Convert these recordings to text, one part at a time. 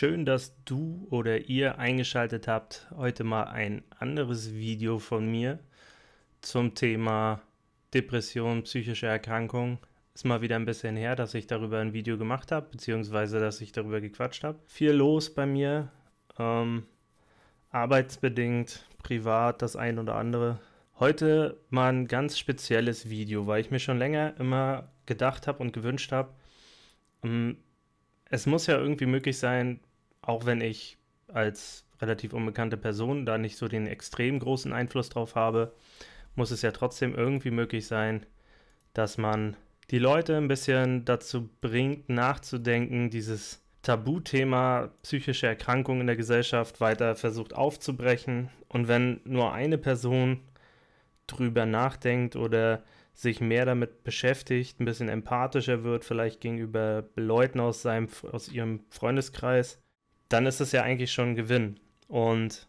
Schön, dass du oder ihr eingeschaltet habt. Heute mal ein anderes Video von mir zum Thema Depression, psychische Erkrankung. Ist mal wieder ein bisschen her, dass ich darüber ein Video gemacht habe, beziehungsweise dass ich darüber gequatscht habe. Viel los bei mir, ähm, arbeitsbedingt, privat, das ein oder andere. Heute mal ein ganz spezielles Video, weil ich mir schon länger immer gedacht habe und gewünscht habe, ähm, es muss ja irgendwie möglich sein, auch wenn ich als relativ unbekannte Person da nicht so den extrem großen Einfluss drauf habe, muss es ja trotzdem irgendwie möglich sein, dass man die Leute ein bisschen dazu bringt, nachzudenken, dieses Tabuthema psychische Erkrankungen in der Gesellschaft weiter versucht aufzubrechen. Und wenn nur eine Person drüber nachdenkt oder sich mehr damit beschäftigt, ein bisschen empathischer wird, vielleicht gegenüber Leuten aus, seinem, aus ihrem Freundeskreis, dann ist es ja eigentlich schon ein Gewinn. Und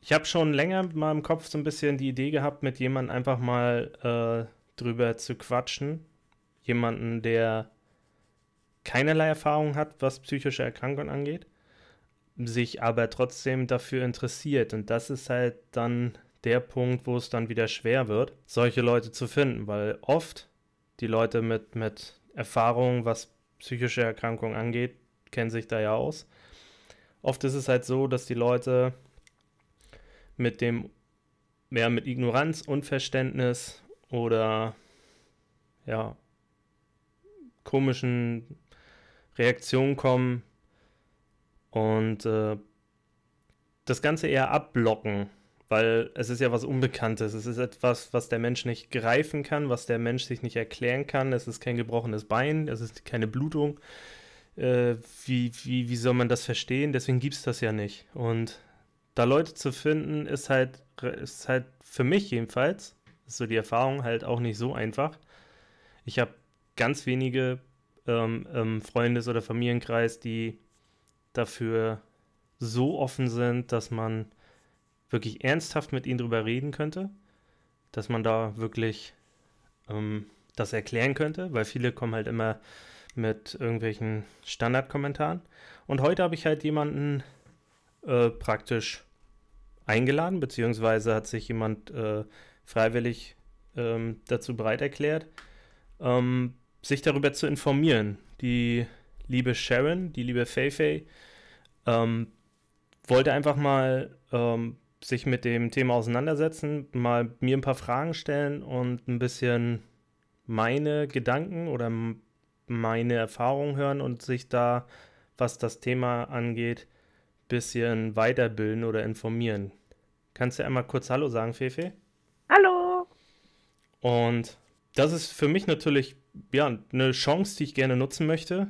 ich habe schon länger mal im Kopf so ein bisschen die Idee gehabt, mit jemandem einfach mal äh, drüber zu quatschen. Jemanden, der keinerlei Erfahrung hat, was psychische Erkrankungen angeht, sich aber trotzdem dafür interessiert. Und das ist halt dann der Punkt, wo es dann wieder schwer wird, solche Leute zu finden, weil oft die Leute mit, mit Erfahrung, was psychische Erkrankungen angeht, kennen sich da ja aus Oft ist es halt so, dass die Leute mit dem, ja, mit Ignoranz, Unverständnis oder ja, komischen Reaktionen kommen und äh, das Ganze eher abblocken, weil es ist ja was Unbekanntes. Es ist etwas, was der Mensch nicht greifen kann, was der Mensch sich nicht erklären kann. Es ist kein gebrochenes Bein, es ist keine Blutung, äh, wie, wie, wie soll man das verstehen? Deswegen gibt es das ja nicht. Und da Leute zu finden, ist halt, ist halt für mich jedenfalls, ist so die Erfahrung halt auch nicht so einfach. Ich habe ganz wenige ähm, ähm, Freundes- oder Familienkreis, die dafür so offen sind, dass man wirklich ernsthaft mit ihnen drüber reden könnte, dass man da wirklich ähm, das erklären könnte, weil viele kommen halt immer mit irgendwelchen Standardkommentaren. Und heute habe ich halt jemanden äh, praktisch eingeladen, beziehungsweise hat sich jemand äh, freiwillig ähm, dazu bereit erklärt, ähm, sich darüber zu informieren. Die liebe Sharon, die liebe Feifei, ähm, wollte einfach mal ähm, sich mit dem Thema auseinandersetzen, mal mir ein paar Fragen stellen und ein bisschen meine Gedanken oder meine Erfahrungen hören und sich da, was das Thema angeht, ein bisschen weiterbilden oder informieren. Kannst du einmal kurz Hallo sagen, Fefe? Hallo! Und das ist für mich natürlich ja, eine Chance, die ich gerne nutzen möchte,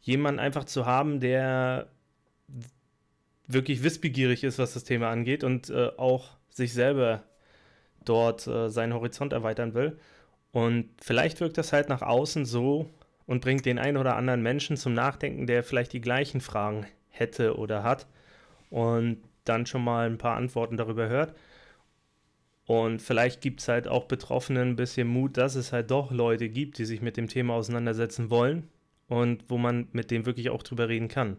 jemanden einfach zu haben, der wirklich wissbegierig ist, was das Thema angeht und äh, auch sich selber dort äh, seinen Horizont erweitern will. Und vielleicht wirkt das halt nach außen so, und bringt den einen oder anderen Menschen zum Nachdenken, der vielleicht die gleichen Fragen hätte oder hat und dann schon mal ein paar Antworten darüber hört. Und vielleicht gibt es halt auch Betroffenen ein bisschen Mut, dass es halt doch Leute gibt, die sich mit dem Thema auseinandersetzen wollen und wo man mit dem wirklich auch drüber reden kann.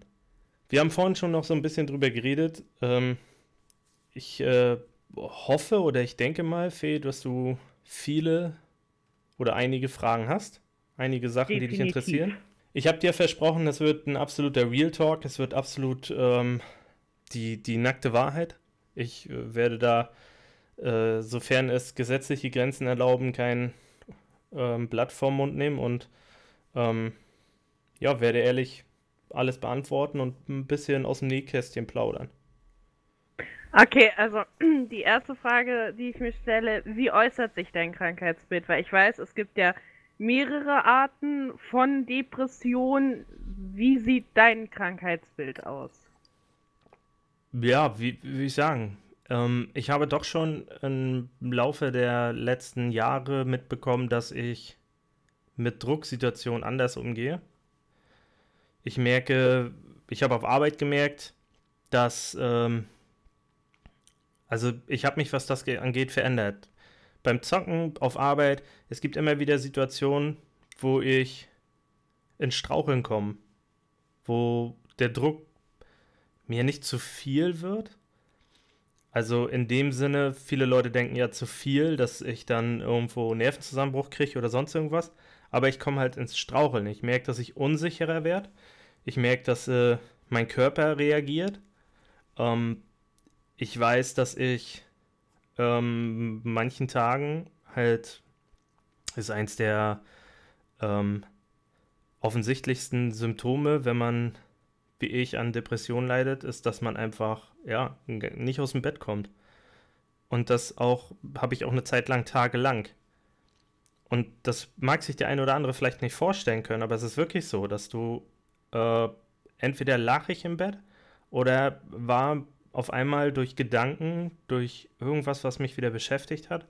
Wir haben vorhin schon noch so ein bisschen drüber geredet. Ähm, ich äh, hoffe oder ich denke mal, Fee, dass du viele oder einige Fragen hast einige Sachen, Definitiv. die dich interessieren. Ich habe dir versprochen, das wird ein absoluter Real Talk, es wird absolut ähm, die, die nackte Wahrheit. Ich äh, werde da, äh, sofern es gesetzliche Grenzen erlauben, kein ähm, Blatt vorm Mund nehmen und ähm, ja, werde ehrlich alles beantworten und ein bisschen aus dem Nähkästchen plaudern. Okay, also die erste Frage, die ich mir stelle, wie äußert sich dein Krankheitsbild? Weil ich weiß, es gibt ja mehrere Arten von Depression. Wie sieht dein Krankheitsbild aus? Ja, wie, wie ich sagen, ähm, ich habe doch schon im Laufe der letzten Jahre mitbekommen, dass ich mit Drucksituationen anders umgehe. Ich merke, ich habe auf Arbeit gemerkt, dass, ähm, also ich habe mich, was das angeht, verändert beim Zocken auf Arbeit, es gibt immer wieder Situationen, wo ich ins Straucheln komme, wo der Druck mir nicht zu viel wird. Also in dem Sinne, viele Leute denken ja zu viel, dass ich dann irgendwo Nervenzusammenbruch kriege oder sonst irgendwas. Aber ich komme halt ins Straucheln. Ich merke, dass ich unsicherer werde. Ich merke, dass äh, mein Körper reagiert. Ähm, ich weiß, dass ich ähm, manchen Tagen halt ist eins der ähm, offensichtlichsten Symptome, wenn man wie ich an Depressionen leidet, ist, dass man einfach ja nicht aus dem Bett kommt. Und das auch habe ich auch eine Zeit lang tagelang. Und das mag sich der eine oder andere vielleicht nicht vorstellen können, aber es ist wirklich so, dass du äh, entweder lach ich im Bett oder war auf einmal durch Gedanken, durch irgendwas, was mich wieder beschäftigt hat,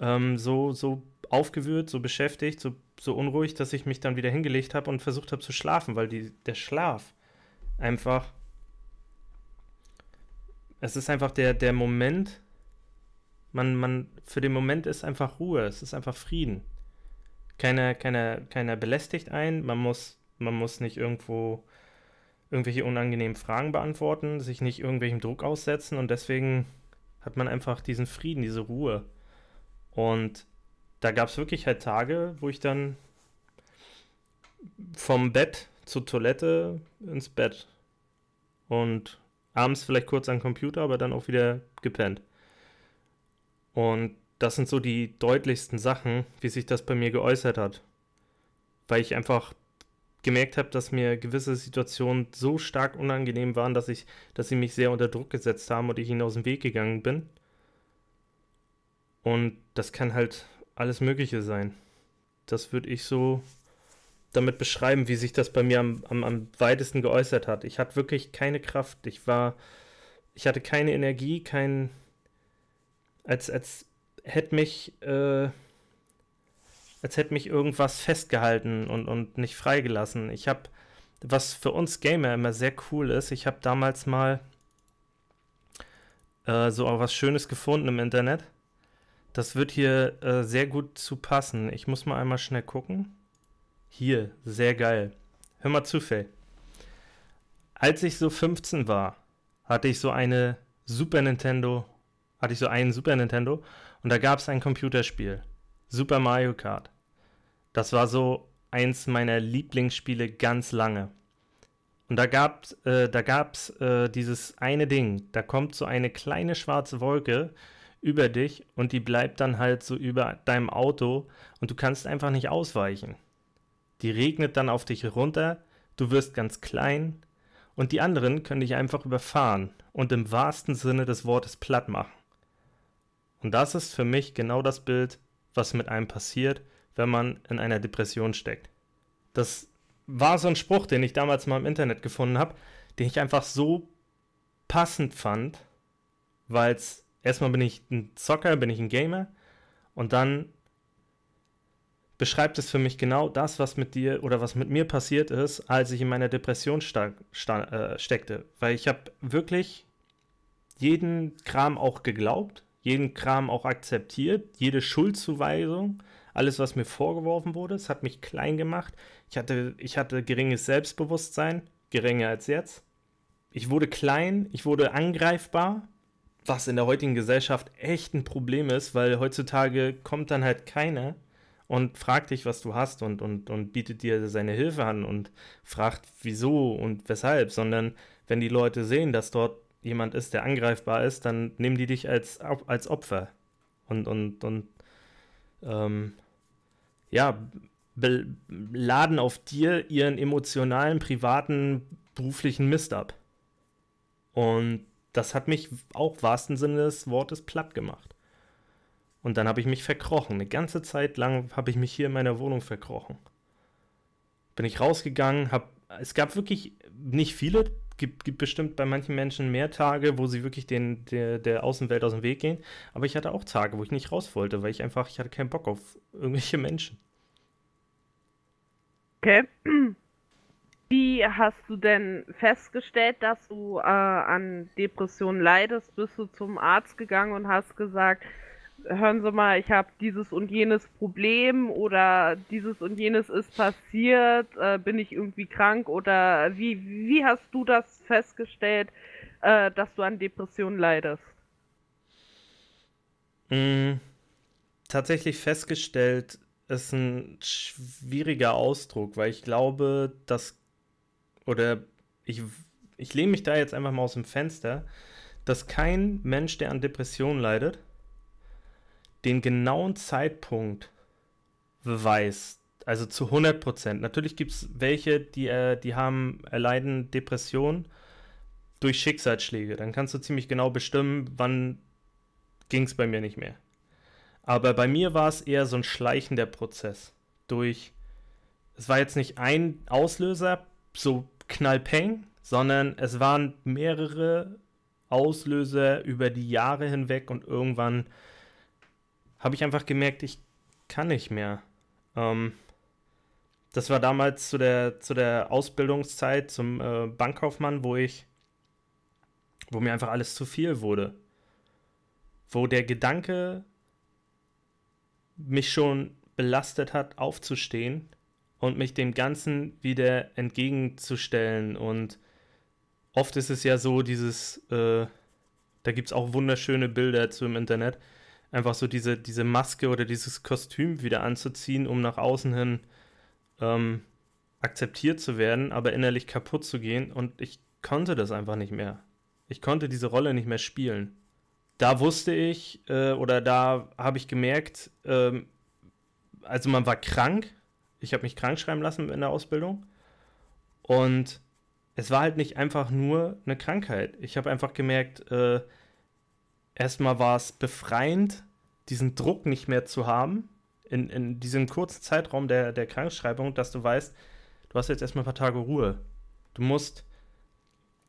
ähm, so, so aufgewühlt, so beschäftigt, so, so unruhig, dass ich mich dann wieder hingelegt habe und versucht habe zu schlafen, weil die, der Schlaf einfach. Es ist einfach der, der Moment. Man, man, für den Moment ist einfach Ruhe, es ist einfach Frieden. Keiner, keiner, keiner belästigt einen, man muss, man muss nicht irgendwo irgendwelche unangenehmen Fragen beantworten, sich nicht irgendwelchem Druck aussetzen und deswegen hat man einfach diesen Frieden, diese Ruhe. Und da gab es wirklich halt Tage, wo ich dann vom Bett zur Toilette ins Bett und abends vielleicht kurz am Computer, aber dann auch wieder gepennt. Und das sind so die deutlichsten Sachen, wie sich das bei mir geäußert hat. Weil ich einfach gemerkt habe, dass mir gewisse Situationen so stark unangenehm waren, dass ich, dass sie mich sehr unter Druck gesetzt haben und ich ihnen aus dem Weg gegangen bin. Und das kann halt alles Mögliche sein. Das würde ich so damit beschreiben, wie sich das bei mir am, am, am weitesten geäußert hat. Ich hatte wirklich keine Kraft. Ich war, ich hatte keine Energie, kein, als, als hätte mich äh, als hätte mich irgendwas festgehalten und, und nicht freigelassen. Ich habe, was für uns Gamer immer sehr cool ist, ich habe damals mal äh, so auch was Schönes gefunden im Internet. Das wird hier äh, sehr gut zu passen. Ich muss mal einmal schnell gucken. Hier, sehr geil. Hör mal zu, Faye. Als ich so 15 war, hatte ich so eine Super Nintendo, hatte ich so einen Super Nintendo und da gab es ein Computerspiel. Super Mario Kart. Das war so eins meiner Lieblingsspiele ganz lange. Und da gab's, äh, äh, dieses eine Ding. Da kommt so eine kleine schwarze Wolke über dich und die bleibt dann halt so über deinem Auto und du kannst einfach nicht ausweichen. Die regnet dann auf dich runter, du wirst ganz klein und die anderen können dich einfach überfahren und im wahrsten Sinne des Wortes platt machen. Und das ist für mich genau das Bild, was mit einem passiert, wenn man in einer Depression steckt. Das war so ein Spruch, den ich damals mal im Internet gefunden habe, den ich einfach so passend fand, weil es erstmal bin ich ein Zocker, bin ich ein Gamer und dann beschreibt es für mich genau das, was mit dir oder was mit mir passiert ist, als ich in meiner Depression äh, steckte. Weil ich habe wirklich jeden Kram auch geglaubt, jeden Kram auch akzeptiert, jede Schuldzuweisung alles, was mir vorgeworfen wurde. Es hat mich klein gemacht. Ich hatte, ich hatte geringes Selbstbewusstsein, geringer als jetzt. Ich wurde klein, ich wurde angreifbar, was in der heutigen Gesellschaft echt ein Problem ist, weil heutzutage kommt dann halt keiner und fragt dich, was du hast und, und, und bietet dir seine Hilfe an und fragt, wieso und weshalb, sondern wenn die Leute sehen, dass dort jemand ist, der angreifbar ist, dann nehmen die dich als, als Opfer und, und, und ähm, ja, laden auf dir ihren emotionalen, privaten, beruflichen Mist ab. Und das hat mich auch wahrsten Sinne des Wortes platt gemacht. Und dann habe ich mich verkrochen. Eine ganze Zeit lang habe ich mich hier in meiner Wohnung verkrochen. Bin ich rausgegangen, habe. Es gab wirklich nicht viele, gibt, gibt bestimmt bei manchen Menschen mehr Tage, wo sie wirklich den, der, der Außenwelt aus dem Weg gehen. Aber ich hatte auch Tage, wo ich nicht raus wollte, weil ich einfach, ich hatte keinen Bock auf irgendwelche Menschen. Okay. Wie hast du denn festgestellt, dass du äh, an Depressionen leidest? Bist du zum Arzt gegangen und hast gesagt, hören Sie mal, ich habe dieses und jenes Problem oder dieses und jenes ist passiert, äh, bin ich irgendwie krank oder wie, wie hast du das festgestellt, äh, dass du an Depressionen leidest? Mm, tatsächlich festgestellt ist ein schwieriger Ausdruck, weil ich glaube, dass, oder ich, ich lehne mich da jetzt einfach mal aus dem Fenster, dass kein Mensch, der an Depressionen leidet, den genauen Zeitpunkt weiß. Also zu 100 Prozent. Natürlich gibt es welche, die, äh, die haben, erleiden Depressionen durch Schicksalsschläge. Dann kannst du ziemlich genau bestimmen, wann ging es bei mir nicht mehr. Aber bei mir war es eher so ein schleichender Prozess. Durch, es war jetzt nicht ein Auslöser, so knallpeng, sondern es waren mehrere Auslöser über die Jahre hinweg und irgendwann habe ich einfach gemerkt, ich kann nicht mehr. Ähm, das war damals zu der, zu der Ausbildungszeit zum äh, Bankkaufmann, wo ich, wo mir einfach alles zu viel wurde. Wo der Gedanke mich schon belastet hat, aufzustehen und mich dem Ganzen wieder entgegenzustellen. Und oft ist es ja so, dieses, äh, da gibt es auch wunderschöne Bilder zu im Internet, einfach so diese, diese Maske oder dieses Kostüm wieder anzuziehen, um nach außen hin ähm, akzeptiert zu werden, aber innerlich kaputt zu gehen. Und ich konnte das einfach nicht mehr. Ich konnte diese Rolle nicht mehr spielen da wusste ich äh, oder da habe ich gemerkt, ähm, also man war krank. Ich habe mich krank schreiben lassen in der Ausbildung. Und es war halt nicht einfach nur eine Krankheit. Ich habe einfach gemerkt, äh, erstmal war es befreiend, diesen Druck nicht mehr zu haben, in, in diesem kurzen Zeitraum der, der Krankschreibung, dass du weißt, du hast jetzt erstmal ein paar Tage Ruhe. Du musst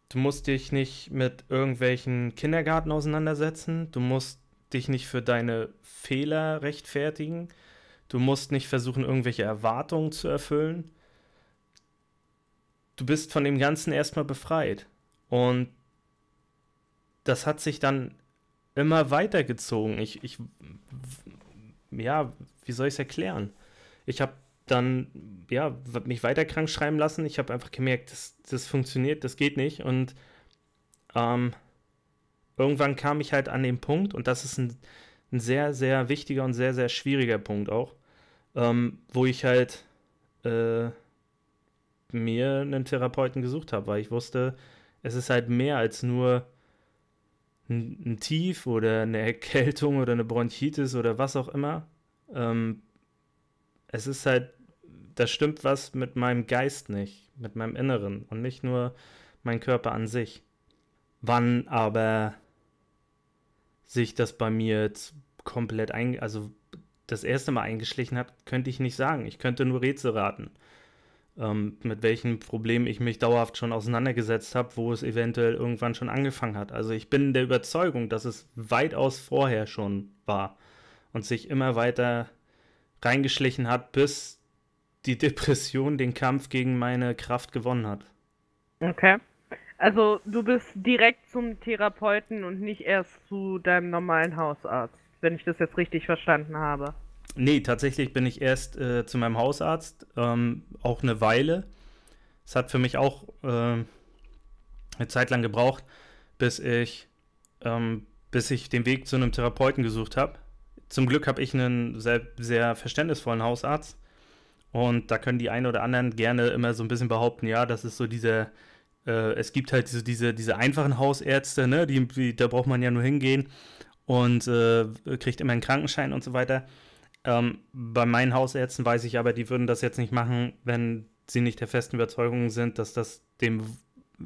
Du musst dich nicht mit irgendwelchen Kindergarten auseinandersetzen. Du musst dich nicht für deine Fehler rechtfertigen. Du musst nicht versuchen, irgendwelche Erwartungen zu erfüllen. Du bist von dem Ganzen erstmal befreit. Und das hat sich dann immer weitergezogen. Ich, ich ja, wie soll ich es erklären? Ich habe dann, ja, mich weiter krank schreiben lassen. Ich habe einfach gemerkt, das, das funktioniert, das geht nicht. Und ähm, irgendwann kam ich halt an den Punkt, und das ist ein, ein sehr, sehr wichtiger und sehr, sehr schwieriger Punkt auch, ähm, wo ich halt äh, mir einen Therapeuten gesucht habe, weil ich wusste, es ist halt mehr als nur ein, ein Tief oder eine Erkältung oder eine Bronchitis oder was auch immer. Ähm, es ist halt da stimmt was mit meinem Geist nicht, mit meinem Inneren und nicht nur mein Körper an sich. Wann aber sich das bei mir jetzt komplett ein, also das erste Mal eingeschlichen hat, könnte ich nicht sagen. Ich könnte nur Rätsel raten, ähm, mit welchen Problemen ich mich dauerhaft schon auseinandergesetzt habe, wo es eventuell irgendwann schon angefangen hat. Also ich bin der Überzeugung, dass es weitaus vorher schon war und sich immer weiter reingeschlichen hat, bis die Depression den Kampf gegen meine Kraft gewonnen hat. Okay. Also du bist direkt zum Therapeuten und nicht erst zu deinem normalen Hausarzt, wenn ich das jetzt richtig verstanden habe. Nee, tatsächlich bin ich erst äh, zu meinem Hausarzt, ähm, auch eine Weile. Es hat für mich auch äh, eine Zeit lang gebraucht, bis ich, ähm, bis ich den Weg zu einem Therapeuten gesucht habe. Zum Glück habe ich einen sehr, sehr verständnisvollen Hausarzt, und da können die einen oder anderen gerne immer so ein bisschen behaupten, ja, das ist so dieser, äh, es gibt halt so diese, diese einfachen Hausärzte, ne, die, die, da braucht man ja nur hingehen und äh, kriegt immer einen Krankenschein und so weiter. Ähm, bei meinen Hausärzten weiß ich aber, die würden das jetzt nicht machen, wenn sie nicht der festen Überzeugung sind, dass das dem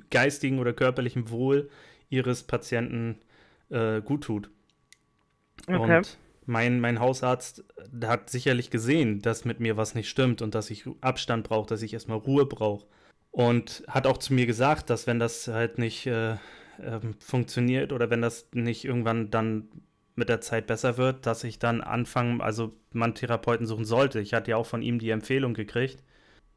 geistigen oder körperlichen Wohl ihres Patienten äh, gut tut. Okay. Und mein, mein Hausarzt hat sicherlich gesehen, dass mit mir was nicht stimmt und dass ich Abstand brauche, dass ich erstmal Ruhe brauche. Und hat auch zu mir gesagt, dass wenn das halt nicht äh, ähm, funktioniert oder wenn das nicht irgendwann dann mit der Zeit besser wird, dass ich dann anfangen, also man Therapeuten suchen sollte. Ich hatte ja auch von ihm die Empfehlung gekriegt,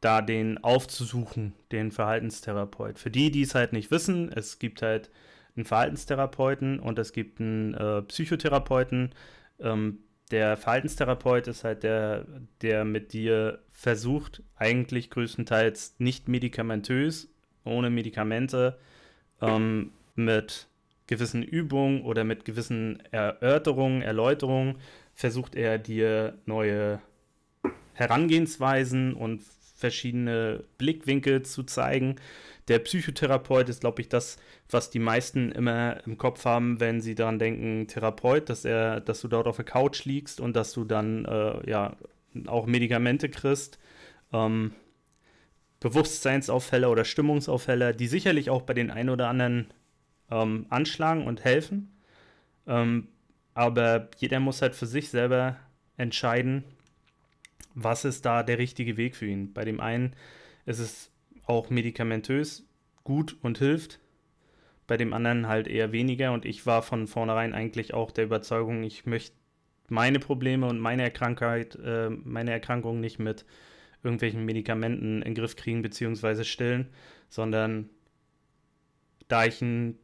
da den aufzusuchen, den Verhaltenstherapeut. Für die, die es halt nicht wissen, es gibt halt einen Verhaltenstherapeuten und es gibt einen äh, Psychotherapeuten ähm, der Verhaltenstherapeut ist halt der, der mit dir versucht, eigentlich größtenteils nicht medikamentös, ohne Medikamente, ähm, mit gewissen Übungen oder mit gewissen Erörterungen, Erläuterungen, versucht er dir neue Herangehensweisen und verschiedene Blickwinkel zu zeigen, der Psychotherapeut ist, glaube ich, das, was die meisten immer im Kopf haben, wenn sie daran denken, Therapeut, dass er, dass du dort auf der Couch liegst und dass du dann äh, ja auch Medikamente kriegst. Ähm, Bewusstseinsaufheller oder Stimmungsaufheller, die sicherlich auch bei den einen oder anderen ähm, anschlagen und helfen. Ähm, aber jeder muss halt für sich selber entscheiden, was ist da der richtige Weg für ihn. Bei dem einen ist es auch medikamentös gut und hilft. Bei dem anderen halt eher weniger. Und ich war von vornherein eigentlich auch der Überzeugung, ich möchte meine Probleme und meine, Erkrankheit, äh, meine Erkrankung nicht mit irgendwelchen Medikamenten in den Griff kriegen bzw. stillen, sondern da ich ein,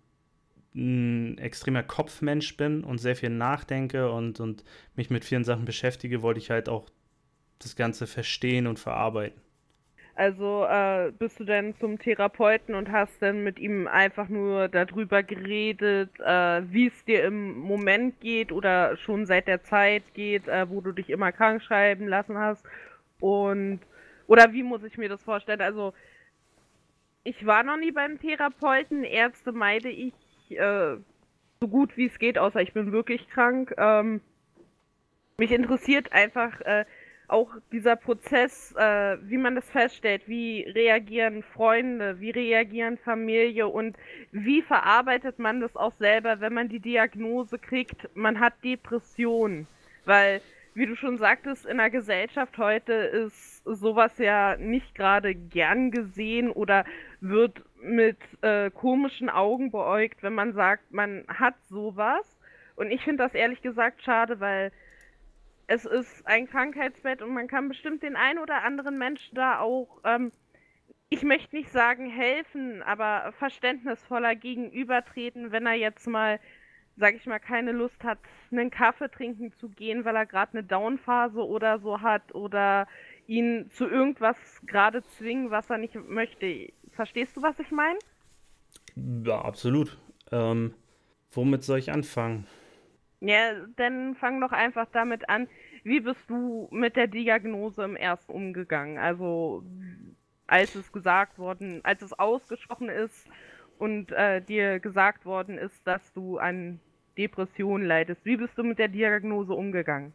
ein, extremer Kopfmensch bin und sehr viel nachdenke und, und mich mit vielen Sachen beschäftige, wollte ich halt auch das Ganze verstehen und verarbeiten. Also äh, bist du denn zum Therapeuten und hast denn mit ihm einfach nur darüber geredet, äh, wie es dir im Moment geht oder schon seit der Zeit geht, äh, wo du dich immer krank schreiben lassen hast und oder wie muss ich mir das vorstellen? Also ich war noch nie beim Therapeuten, Ärzte meide ich äh, so gut wie es geht, außer ich bin wirklich krank. Ähm, mich interessiert einfach Äh, auch dieser Prozess, äh, wie man das feststellt, wie reagieren Freunde, wie reagieren Familie und wie verarbeitet man das auch selber, wenn man die Diagnose kriegt, man hat Depressionen. Weil, wie du schon sagtest, in der Gesellschaft heute ist sowas ja nicht gerade gern gesehen oder wird mit äh, komischen Augen beäugt, wenn man sagt, man hat sowas. Und ich finde das ehrlich gesagt schade, weil es ist ein Krankheitsbett und man kann bestimmt den einen oder anderen Menschen da auch, ähm, ich möchte nicht sagen helfen, aber verständnisvoller gegenübertreten, wenn er jetzt mal, sag ich mal, keine Lust hat, einen Kaffee trinken zu gehen, weil er gerade eine Downphase oder so hat oder ihn zu irgendwas gerade zwingen, was er nicht möchte. Verstehst du, was ich meine? Ja, absolut. Ähm, womit soll ich anfangen? Ja, dann fang doch einfach damit an. Wie bist du mit der Diagnose im ersten umgegangen? Also als es gesagt worden, als es ausgesprochen ist und äh, dir gesagt worden ist, dass du an Depressionen leidest. Wie bist du mit der Diagnose umgegangen?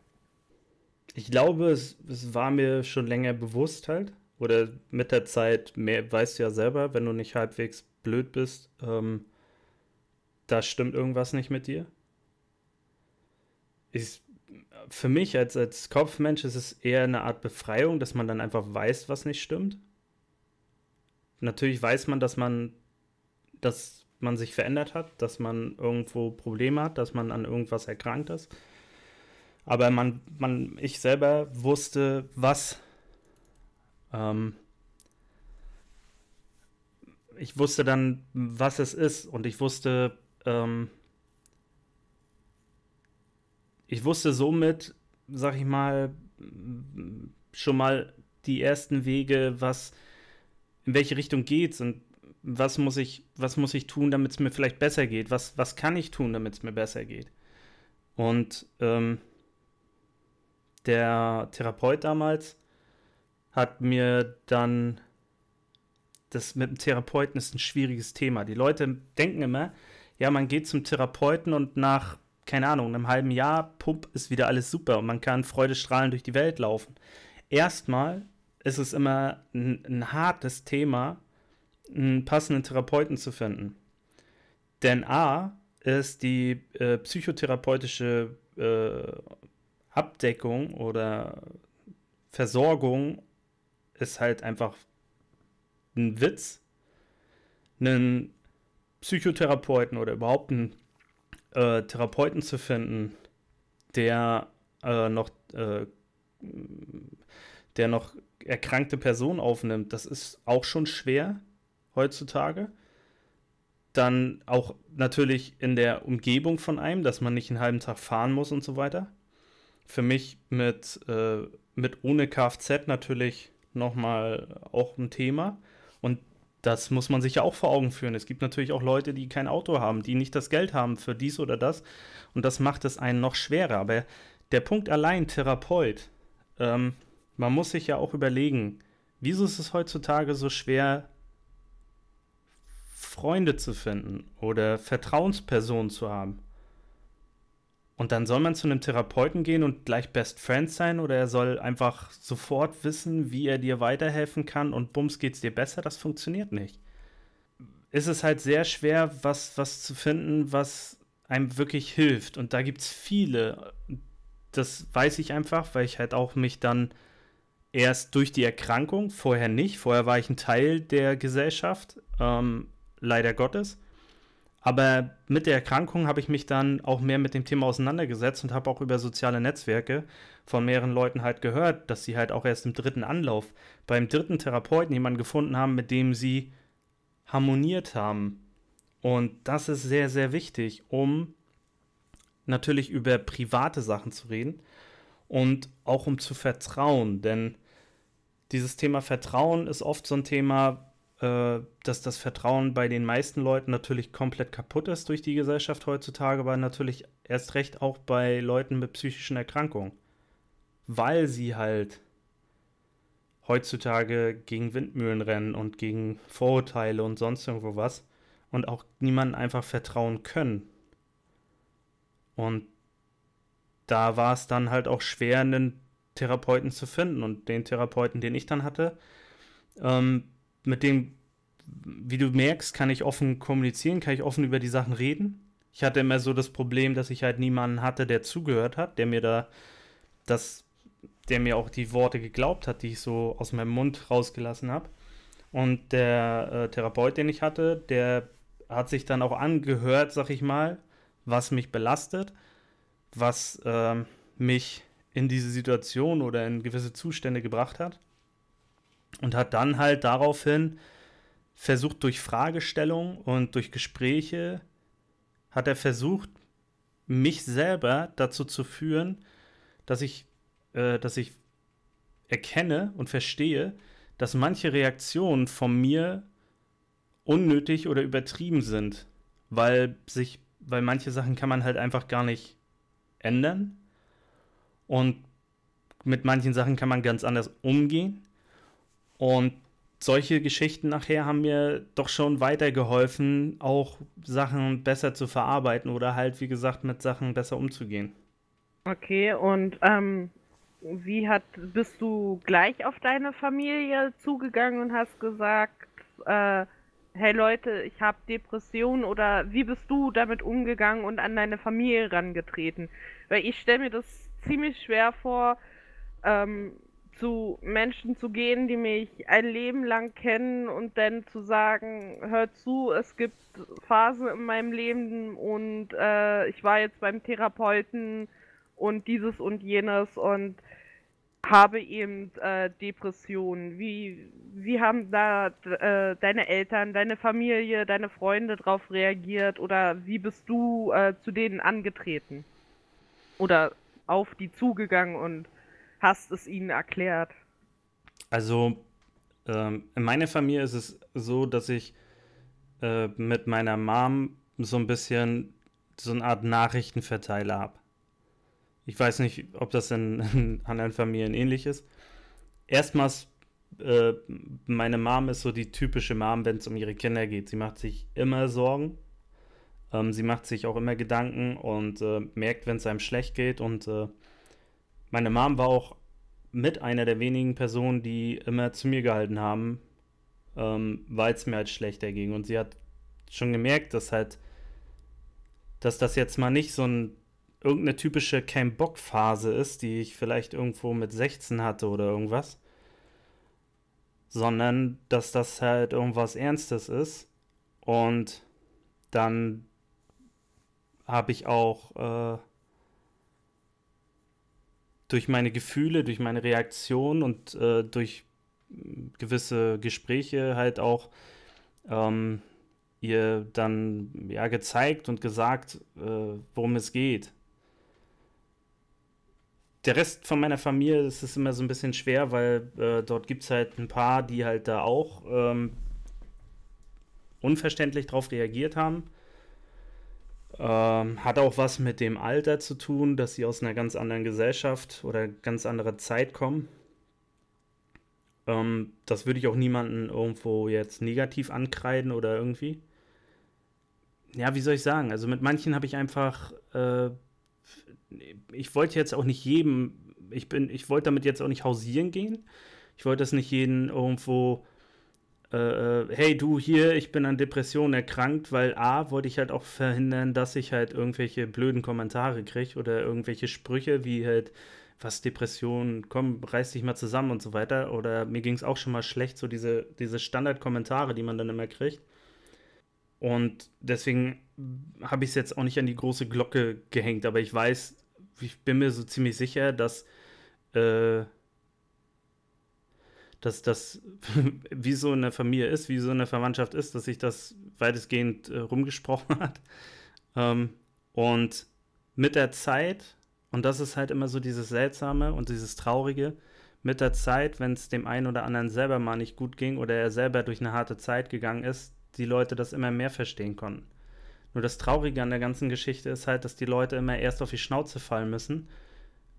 Ich glaube, es, es war mir schon länger bewusst halt. Oder mit der Zeit, mehr, weißt du ja selber, wenn du nicht halbwegs blöd bist, ähm, da stimmt irgendwas nicht mit dir ich, für mich als, als Kopfmensch ist es eher eine Art Befreiung, dass man dann einfach weiß, was nicht stimmt. Natürlich weiß man, dass man, dass man sich verändert hat, dass man irgendwo Probleme hat, dass man an irgendwas erkrankt ist. Aber man, man, ich selber wusste, was. Ähm, ich wusste dann, was es ist und ich wusste, ähm, ich wusste somit, sag ich mal, schon mal die ersten Wege, was in welche Richtung geht's und was muss ich, was muss ich tun, damit es mir vielleicht besser geht? Was, was kann ich tun, damit es mir besser geht? Und ähm, der Therapeut damals hat mir dann das mit dem Therapeuten ist ein schwieriges Thema. Die Leute denken immer, ja, man geht zum Therapeuten und nach keine Ahnung, einem halben Jahr, pump, ist wieder alles super und man kann freudestrahlend durch die Welt laufen. Erstmal ist es immer ein, ein hartes Thema, einen passenden Therapeuten zu finden. Denn A ist die äh, psychotherapeutische äh, Abdeckung oder Versorgung ist halt einfach ein Witz. Einen Psychotherapeuten oder überhaupt einen äh, Therapeuten zu finden, der äh, noch äh, der noch erkrankte Personen aufnimmt, das ist auch schon schwer heutzutage. Dann auch natürlich in der Umgebung von einem, dass man nicht einen halben Tag fahren muss und so weiter. Für mich mit, äh, mit ohne Kfz natürlich nochmal auch ein Thema. Und das muss man sich ja auch vor Augen führen. Es gibt natürlich auch Leute, die kein Auto haben, die nicht das Geld haben für dies oder das. Und das macht es einen noch schwerer. Aber der Punkt allein, Therapeut, ähm, man muss sich ja auch überlegen, wieso ist es heutzutage so schwer, Freunde zu finden oder Vertrauenspersonen zu haben? Und dann soll man zu einem Therapeuten gehen und gleich Best Friends sein oder er soll einfach sofort wissen, wie er dir weiterhelfen kann und bums geht's dir besser, das funktioniert nicht. Ist es halt sehr schwer, was, was zu finden, was einem wirklich hilft. Und da gibt es viele. Das weiß ich einfach, weil ich halt auch mich dann erst durch die Erkrankung, vorher nicht, vorher war ich ein Teil der Gesellschaft, ähm, leider Gottes. Aber mit der Erkrankung habe ich mich dann auch mehr mit dem Thema auseinandergesetzt und habe auch über soziale Netzwerke von mehreren Leuten halt gehört, dass sie halt auch erst im dritten Anlauf beim dritten Therapeuten jemanden gefunden haben, mit dem sie harmoniert haben. Und das ist sehr, sehr wichtig, um natürlich über private Sachen zu reden und auch um zu vertrauen. Denn dieses Thema Vertrauen ist oft so ein Thema, äh, dass das Vertrauen bei den meisten Leuten natürlich komplett kaputt ist durch die Gesellschaft heutzutage, aber natürlich erst recht auch bei Leuten mit psychischen Erkrankungen. Weil sie halt heutzutage gegen Windmühlen rennen und gegen Vorurteile und sonst irgendwo was und auch niemanden einfach vertrauen können. Und da war es dann halt auch schwer, einen Therapeuten zu finden. Und den Therapeuten, den ich dann hatte, ähm, mit dem, wie du merkst, kann ich offen kommunizieren, kann ich offen über die Sachen reden. Ich hatte immer so das Problem, dass ich halt niemanden hatte, der zugehört hat, der mir da das, der mir auch die Worte geglaubt hat, die ich so aus meinem Mund rausgelassen habe. Und der äh, Therapeut, den ich hatte, der hat sich dann auch angehört, sag ich mal, was mich belastet, was ähm, mich in diese Situation oder in gewisse Zustände gebracht hat und hat dann halt daraufhin versucht, durch Fragestellung und durch Gespräche, hat er versucht, mich selber dazu zu führen, dass ich, äh, dass ich erkenne und verstehe, dass manche Reaktionen von mir unnötig oder übertrieben sind, weil sich, weil manche Sachen kann man halt einfach gar nicht ändern und mit manchen Sachen kann man ganz anders umgehen und solche Geschichten nachher haben mir doch schon weitergeholfen, auch Sachen besser zu verarbeiten oder halt, wie gesagt, mit Sachen besser umzugehen. Okay, und ähm, wie hat, bist du gleich auf deine Familie zugegangen und hast gesagt, äh, hey Leute, ich habe Depressionen oder wie bist du damit umgegangen und an deine Familie rangetreten? Weil ich stelle mir das ziemlich schwer vor, ähm, zu Menschen zu gehen, die mich ein Leben lang kennen und dann zu sagen, hör zu, es gibt Phasen in meinem Leben und äh, ich war jetzt beim Therapeuten und dieses und jenes und habe eben äh, Depressionen. Wie, wie haben da äh, deine Eltern, deine Familie, deine Freunde drauf reagiert oder wie bist du äh, zu denen angetreten? Oder auf die zugegangen und hast es ihnen erklärt? Also, ähm, in meiner Familie ist es so, dass ich äh, mit meiner Mom so ein bisschen so eine Art Nachrichtenverteiler habe. Ich weiß nicht, ob das in, in anderen Familien ähnlich ist. Erstmals, äh, meine Mom ist so die typische Mom, wenn es um ihre Kinder geht. Sie macht sich immer Sorgen. Ähm, sie macht sich auch immer Gedanken und äh, merkt, wenn es einem schlecht geht und äh, meine Mom war auch mit einer der wenigen Personen, die immer zu mir gehalten haben, ähm, weil es mir halt schlechter ging. Und sie hat schon gemerkt, dass halt, dass das jetzt mal nicht so ein irgendeine typische kein Bock Phase ist, die ich vielleicht irgendwo mit 16 hatte oder irgendwas, sondern dass das halt irgendwas Ernstes ist. Und dann habe ich auch äh, durch meine Gefühle, durch meine Reaktion und äh, durch hm, gewisse Gespräche halt auch ähm, ihr dann ja gezeigt und gesagt, äh, worum es geht. Der Rest von meiner Familie, das ist immer so ein bisschen schwer, weil äh, dort gibt es halt ein paar, die halt da auch ähm, unverständlich drauf reagiert haben. Ähm, hat auch was mit dem Alter zu tun, dass sie aus einer ganz anderen Gesellschaft oder ganz anderer Zeit kommen. Ähm, das würde ich auch niemanden irgendwo jetzt negativ ankreiden oder irgendwie. Ja, wie soll ich sagen? Also mit manchen habe ich einfach. Äh, ich wollte jetzt auch nicht jedem. Ich bin. Ich wollte damit jetzt auch nicht hausieren gehen. Ich wollte das nicht jeden irgendwo äh, äh, hey du hier, ich bin an Depressionen erkrankt, weil A, wollte ich halt auch verhindern, dass ich halt irgendwelche blöden Kommentare kriege oder irgendwelche Sprüche wie halt, was Depressionen, komm, reiß dich mal zusammen und so weiter. Oder mir ging es auch schon mal schlecht, so diese, diese Standardkommentare, die man dann immer kriegt. Und deswegen habe ich es jetzt auch nicht an die große Glocke gehängt, aber ich weiß, ich bin mir so ziemlich sicher, dass äh, dass das wie so in der Familie ist, wie so in der Verwandtschaft ist, dass sich das weitestgehend äh, rumgesprochen hat. Ähm, und mit der Zeit, und das ist halt immer so dieses Seltsame und dieses Traurige, mit der Zeit, wenn es dem einen oder anderen selber mal nicht gut ging oder er selber durch eine harte Zeit gegangen ist, die Leute das immer mehr verstehen konnten. Nur das Traurige an der ganzen Geschichte ist halt, dass die Leute immer erst auf die Schnauze fallen müssen,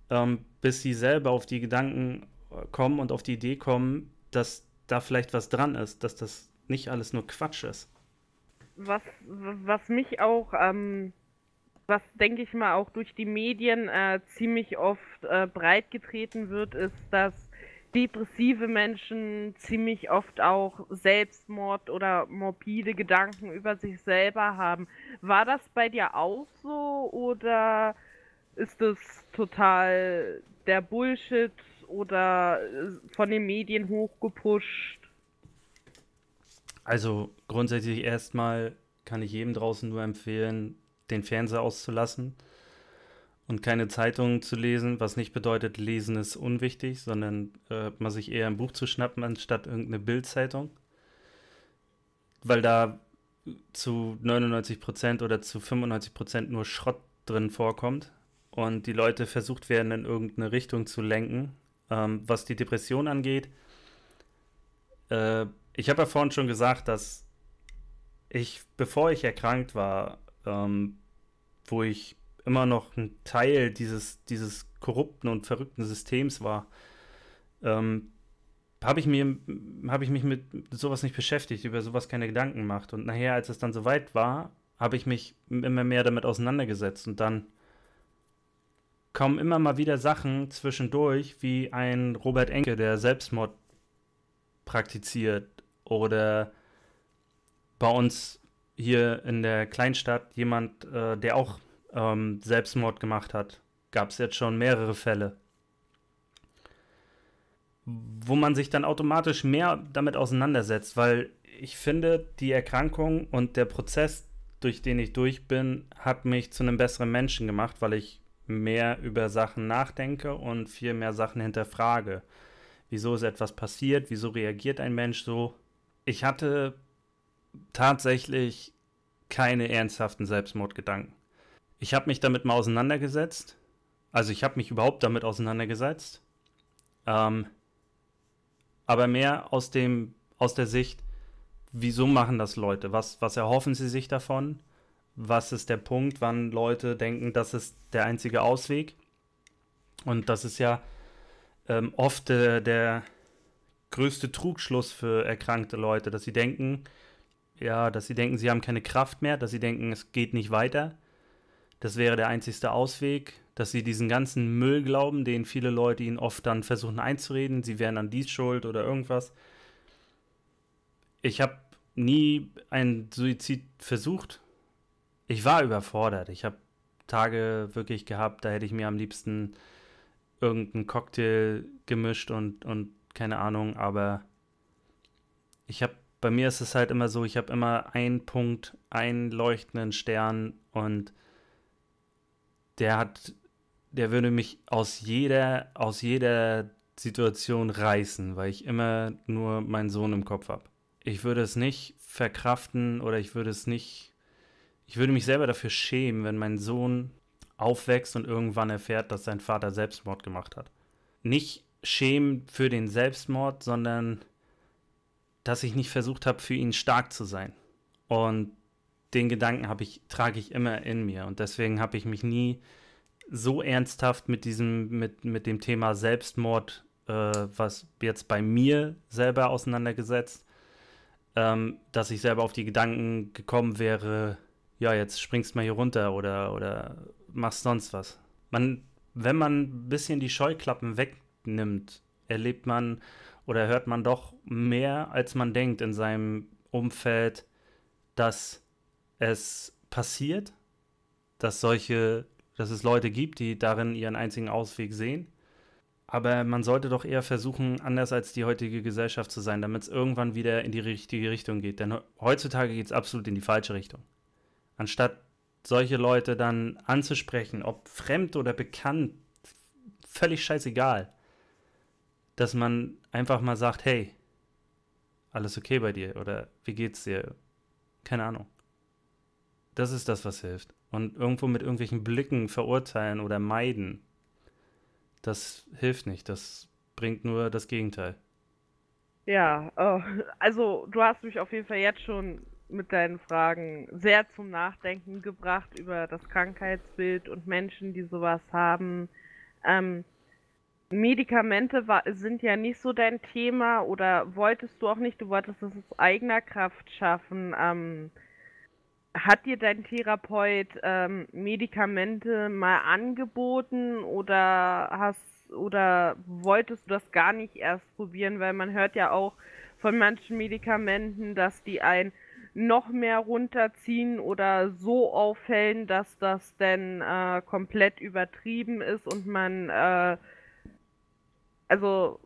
ähm, bis sie selber auf die Gedanken kommen und auf die Idee kommen, dass da vielleicht was dran ist, dass das nicht alles nur Quatsch ist. Was, was mich auch, ähm, was denke ich mal auch durch die Medien äh, ziemlich oft äh, breitgetreten wird, ist, dass depressive Menschen ziemlich oft auch Selbstmord oder morbide Gedanken über sich selber haben. War das bei dir auch so oder ist das total der Bullshit, oder äh, von den Medien hochgepusht? Also grundsätzlich erstmal kann ich jedem draußen nur empfehlen, den Fernseher auszulassen und keine Zeitungen zu lesen, was nicht bedeutet, lesen ist unwichtig, sondern äh, man sich eher ein Buch zu schnappen, anstatt irgendeine Bildzeitung. Weil da zu 99% oder zu 95% nur Schrott drin vorkommt und die Leute versucht werden, in irgendeine Richtung zu lenken ähm, was die Depression angeht, äh, ich habe ja vorhin schon gesagt, dass ich, bevor ich erkrankt war, ähm, wo ich immer noch ein Teil dieses, dieses korrupten und verrückten Systems war, ähm, habe ich, hab ich mich mit sowas nicht beschäftigt, über sowas keine Gedanken gemacht. Und nachher, als es dann soweit war, habe ich mich immer mehr damit auseinandergesetzt. Und dann kommen immer mal wieder Sachen zwischendurch, wie ein Robert Enke, der Selbstmord praktiziert oder bei uns hier in der Kleinstadt jemand, äh, der auch ähm, Selbstmord gemacht hat. Gab es jetzt schon mehrere Fälle. Wo man sich dann automatisch mehr damit auseinandersetzt, weil ich finde, die Erkrankung und der Prozess, durch den ich durch bin, hat mich zu einem besseren Menschen gemacht, weil ich mehr über Sachen nachdenke und viel mehr Sachen hinterfrage. Wieso ist etwas passiert? Wieso reagiert ein Mensch so? Ich hatte tatsächlich keine ernsthaften Selbstmordgedanken. Ich habe mich damit mal auseinandergesetzt. Also ich habe mich überhaupt damit auseinandergesetzt. Ähm, aber mehr aus, dem, aus der Sicht, wieso machen das Leute? Was, was erhoffen sie sich davon? was ist der Punkt, wann Leute denken, das ist der einzige Ausweg. Und das ist ja ähm, oft äh, der größte Trugschluss für erkrankte Leute, dass sie denken, ja, dass sie denken, sie haben keine Kraft mehr, dass sie denken, es geht nicht weiter. Das wäre der einzigste Ausweg, dass sie diesen ganzen Müll glauben, den viele Leute ihnen oft dann versuchen einzureden, sie wären an dies schuld oder irgendwas. Ich habe nie einen Suizid versucht, ich war überfordert. Ich habe Tage wirklich gehabt, da hätte ich mir am liebsten irgendeinen Cocktail gemischt und, und keine Ahnung, aber ich habe, bei mir ist es halt immer so, ich habe immer einen Punkt, einen leuchtenden Stern und der hat, der würde mich aus jeder, aus jeder Situation reißen, weil ich immer nur meinen Sohn im Kopf habe. Ich würde es nicht verkraften oder ich würde es nicht ich würde mich selber dafür schämen, wenn mein Sohn aufwächst und irgendwann erfährt, dass sein Vater Selbstmord gemacht hat. Nicht schämen für den Selbstmord, sondern dass ich nicht versucht habe, für ihn stark zu sein. Und den Gedanken habe ich, trage ich immer in mir. Und deswegen habe ich mich nie so ernsthaft mit diesem, mit, mit dem Thema Selbstmord, äh, was jetzt bei mir selber auseinandergesetzt, ähm, dass ich selber auf die Gedanken gekommen wäre, ja, jetzt springst mal hier runter oder, oder machst sonst was. Man, wenn man ein bisschen die Scheuklappen wegnimmt, erlebt man oder hört man doch mehr, als man denkt in seinem Umfeld, dass es passiert, dass solche, dass es Leute gibt, die darin ihren einzigen Ausweg sehen. Aber man sollte doch eher versuchen, anders als die heutige Gesellschaft zu sein, damit es irgendwann wieder in die richtige Richtung geht. Denn heutzutage geht es absolut in die falsche Richtung. Anstatt solche Leute dann anzusprechen, ob fremd oder bekannt, völlig scheißegal, dass man einfach mal sagt, hey, alles okay bei dir oder wie geht's dir? Keine Ahnung. Das ist das, was hilft. Und irgendwo mit irgendwelchen Blicken verurteilen oder meiden, das hilft nicht. Das bringt nur das Gegenteil. Ja, oh, also du hast mich auf jeden Fall jetzt schon mit deinen Fragen sehr zum Nachdenken gebracht über das Krankheitsbild und Menschen, die sowas haben. Ähm, Medikamente sind ja nicht so dein Thema oder wolltest du auch nicht, du wolltest es aus eigener Kraft schaffen. Ähm, hat dir dein Therapeut ähm, Medikamente mal angeboten oder hast oder wolltest du das gar nicht erst probieren, weil man hört ja auch von manchen Medikamenten, dass die ein noch mehr runterziehen oder so aufhellen, dass das denn äh, komplett übertrieben ist und man, äh, also,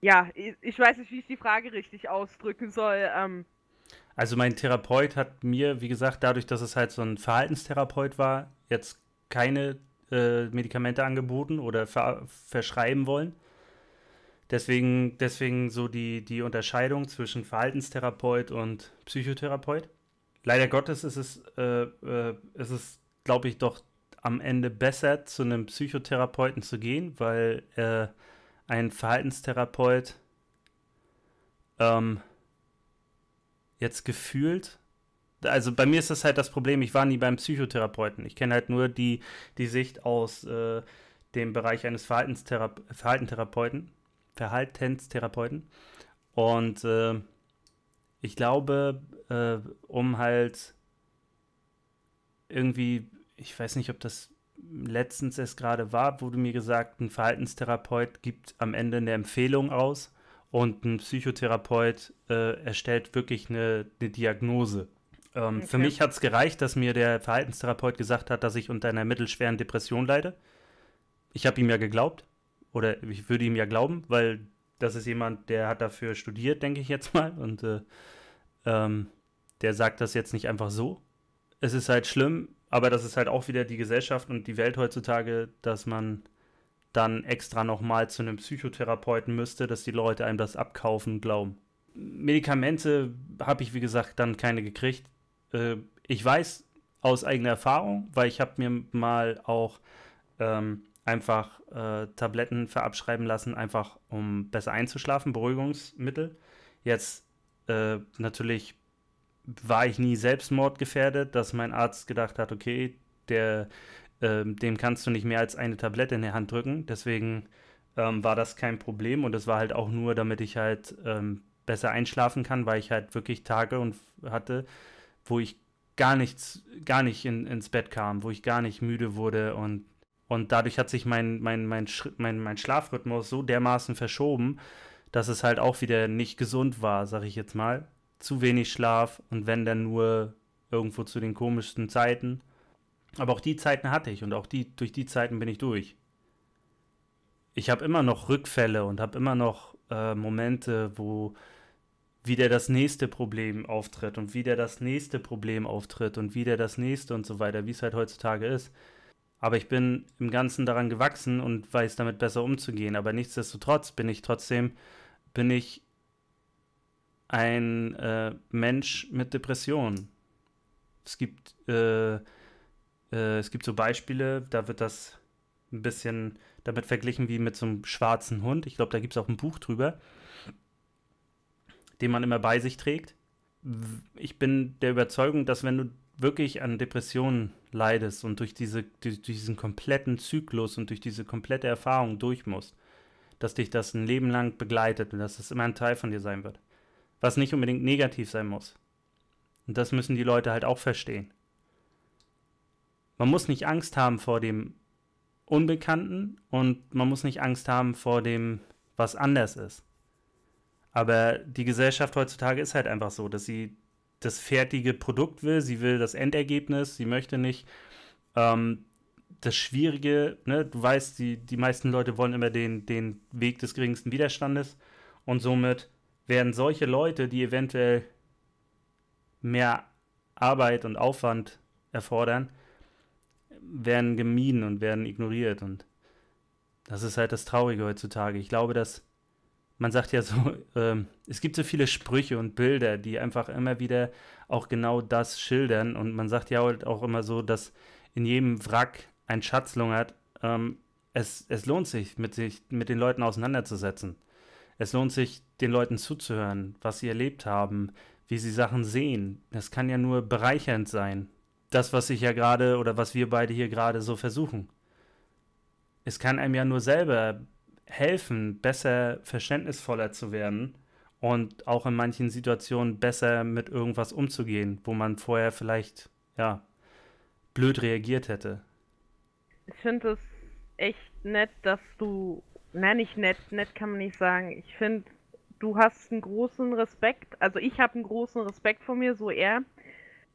ja, ich, weiß nicht, wie ich die Frage richtig ausdrücken soll. Ähm. Also mein Therapeut hat mir, wie gesagt, dadurch, dass es halt so ein Verhaltenstherapeut war, jetzt keine äh, Medikamente angeboten oder ver verschreiben wollen. Deswegen, deswegen so die, die Unterscheidung zwischen Verhaltenstherapeut und Psychotherapeut. Leider Gottes ist es, äh, äh, ist es glaube ich, doch am Ende besser, zu einem Psychotherapeuten zu gehen, weil äh, ein Verhaltenstherapeut ähm, jetzt gefühlt also bei mir ist das halt das Problem, ich war nie beim Psychotherapeuten. Ich kenne halt nur die, die Sicht aus äh, dem Bereich eines Verhaltensthera Verhaltentherapeuten. Verhaltenstherapeuten. Und äh, ich glaube, äh, um halt irgendwie, ich weiß nicht, ob das letztens es gerade war, wurde mir gesagt, ein Verhaltenstherapeut gibt am Ende eine Empfehlung aus und ein Psychotherapeut äh, erstellt wirklich eine, eine Diagnose. Ähm, okay. Für mich hat es gereicht, dass mir der Verhaltenstherapeut gesagt hat, dass ich unter einer mittelschweren Depression leide. Ich habe ihm ja geglaubt oder ich würde ihm ja glauben, weil das ist jemand, der hat dafür studiert, denke ich jetzt mal. Und äh, ähm, der sagt das jetzt nicht einfach so. Es ist halt schlimm, aber das ist halt auch wieder die Gesellschaft und die Welt heutzutage, dass man dann extra nochmal zu einem Psychotherapeuten müsste, dass die Leute einem das abkaufen und glauben. Medikamente habe ich, wie gesagt, dann keine gekriegt. Äh, ich weiß aus eigener Erfahrung, weil ich habe mir mal auch ähm, einfach äh, Tabletten verabschreiben lassen, einfach um besser einzuschlafen, Beruhigungsmittel. Jetzt äh, natürlich war ich nie selbstmordgefährdet, dass mein Arzt gedacht hat, okay, der, äh, dem kannst du nicht mehr als eine Tablette in der Hand drücken. Deswegen ähm, war das kein Problem und das war halt auch nur, damit ich halt ähm, besser einschlafen kann, weil ich halt wirklich Tage und hatte, wo ich gar nichts, gar nicht in, ins Bett kam, wo ich gar nicht müde wurde und und dadurch hat sich mein, mein, mein, mein, mein Schlafrhythmus so dermaßen verschoben, dass es halt auch wieder nicht gesund war, sag ich jetzt mal. Zu wenig Schlaf und wenn dann nur irgendwo zu den komischsten Zeiten. Aber auch die Zeiten hatte ich und auch die, durch die Zeiten bin ich durch. Ich habe immer noch Rückfälle und habe immer noch äh, Momente, wo wieder das nächste Problem auftritt und wieder das nächste Problem auftritt und wieder das nächste und so weiter, wie es halt heutzutage ist. Aber ich bin im Ganzen daran gewachsen und weiß damit besser umzugehen. Aber nichtsdestotrotz bin ich trotzdem, bin ich ein äh, Mensch mit Depressionen. Es gibt, äh, äh, es gibt so Beispiele, da wird das ein bisschen damit verglichen wie mit so einem schwarzen Hund. Ich glaube, da gibt es auch ein Buch drüber, den man immer bei sich trägt. Ich bin der Überzeugung, dass wenn du wirklich an Depressionen leidest und durch, diese, durch diesen kompletten Zyklus und durch diese komplette Erfahrung durch musst, dass dich das ein Leben lang begleitet und dass das immer ein Teil von dir sein wird. Was nicht unbedingt negativ sein muss. Und das müssen die Leute halt auch verstehen. Man muss nicht Angst haben vor dem Unbekannten und man muss nicht Angst haben vor dem, was anders ist. Aber die Gesellschaft heutzutage ist halt einfach so, dass sie das fertige Produkt will, sie will das Endergebnis, sie möchte nicht. Ähm, das Schwierige, ne, du weißt, die, die meisten Leute wollen immer den, den Weg des geringsten Widerstandes und somit werden solche Leute, die eventuell mehr Arbeit und Aufwand erfordern, werden gemieden und werden ignoriert und das ist halt das Traurige heutzutage. Ich glaube, dass man sagt ja so, ähm, es gibt so viele Sprüche und Bilder, die einfach immer wieder auch genau das schildern. Und man sagt ja halt auch immer so, dass in jedem Wrack ein Schatz lungert. Ähm, es, es lohnt sich mit, sich, mit den Leuten auseinanderzusetzen. Es lohnt sich, den Leuten zuzuhören, was sie erlebt haben, wie sie Sachen sehen. Das kann ja nur bereichernd sein. Das, was ich ja gerade oder was wir beide hier gerade so versuchen. Es kann einem ja nur selber helfen, besser verständnisvoller zu werden und auch in manchen Situationen besser mit irgendwas umzugehen, wo man vorher vielleicht, ja, blöd reagiert hätte. Ich finde es echt nett, dass du, na nicht nett, nett kann man nicht sagen. Ich finde, du hast einen großen Respekt, also ich habe einen großen Respekt vor mir, so eher,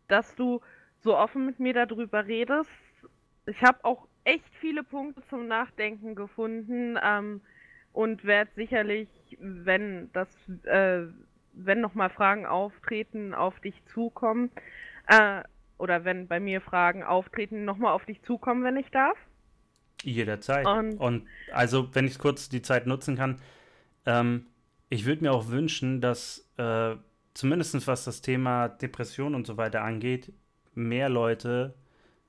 dass du so offen mit mir darüber redest. Ich habe auch echt viele Punkte zum Nachdenken gefunden ähm, und werde sicherlich, wenn das, äh, wenn nochmal Fragen auftreten, auf dich zukommen. Äh, oder wenn bei mir Fragen auftreten, nochmal auf dich zukommen, wenn ich darf. Jederzeit. Und, und also, wenn ich kurz die Zeit nutzen kann, ähm, ich würde mir auch wünschen, dass äh, zumindest was das Thema Depression und so weiter angeht, mehr Leute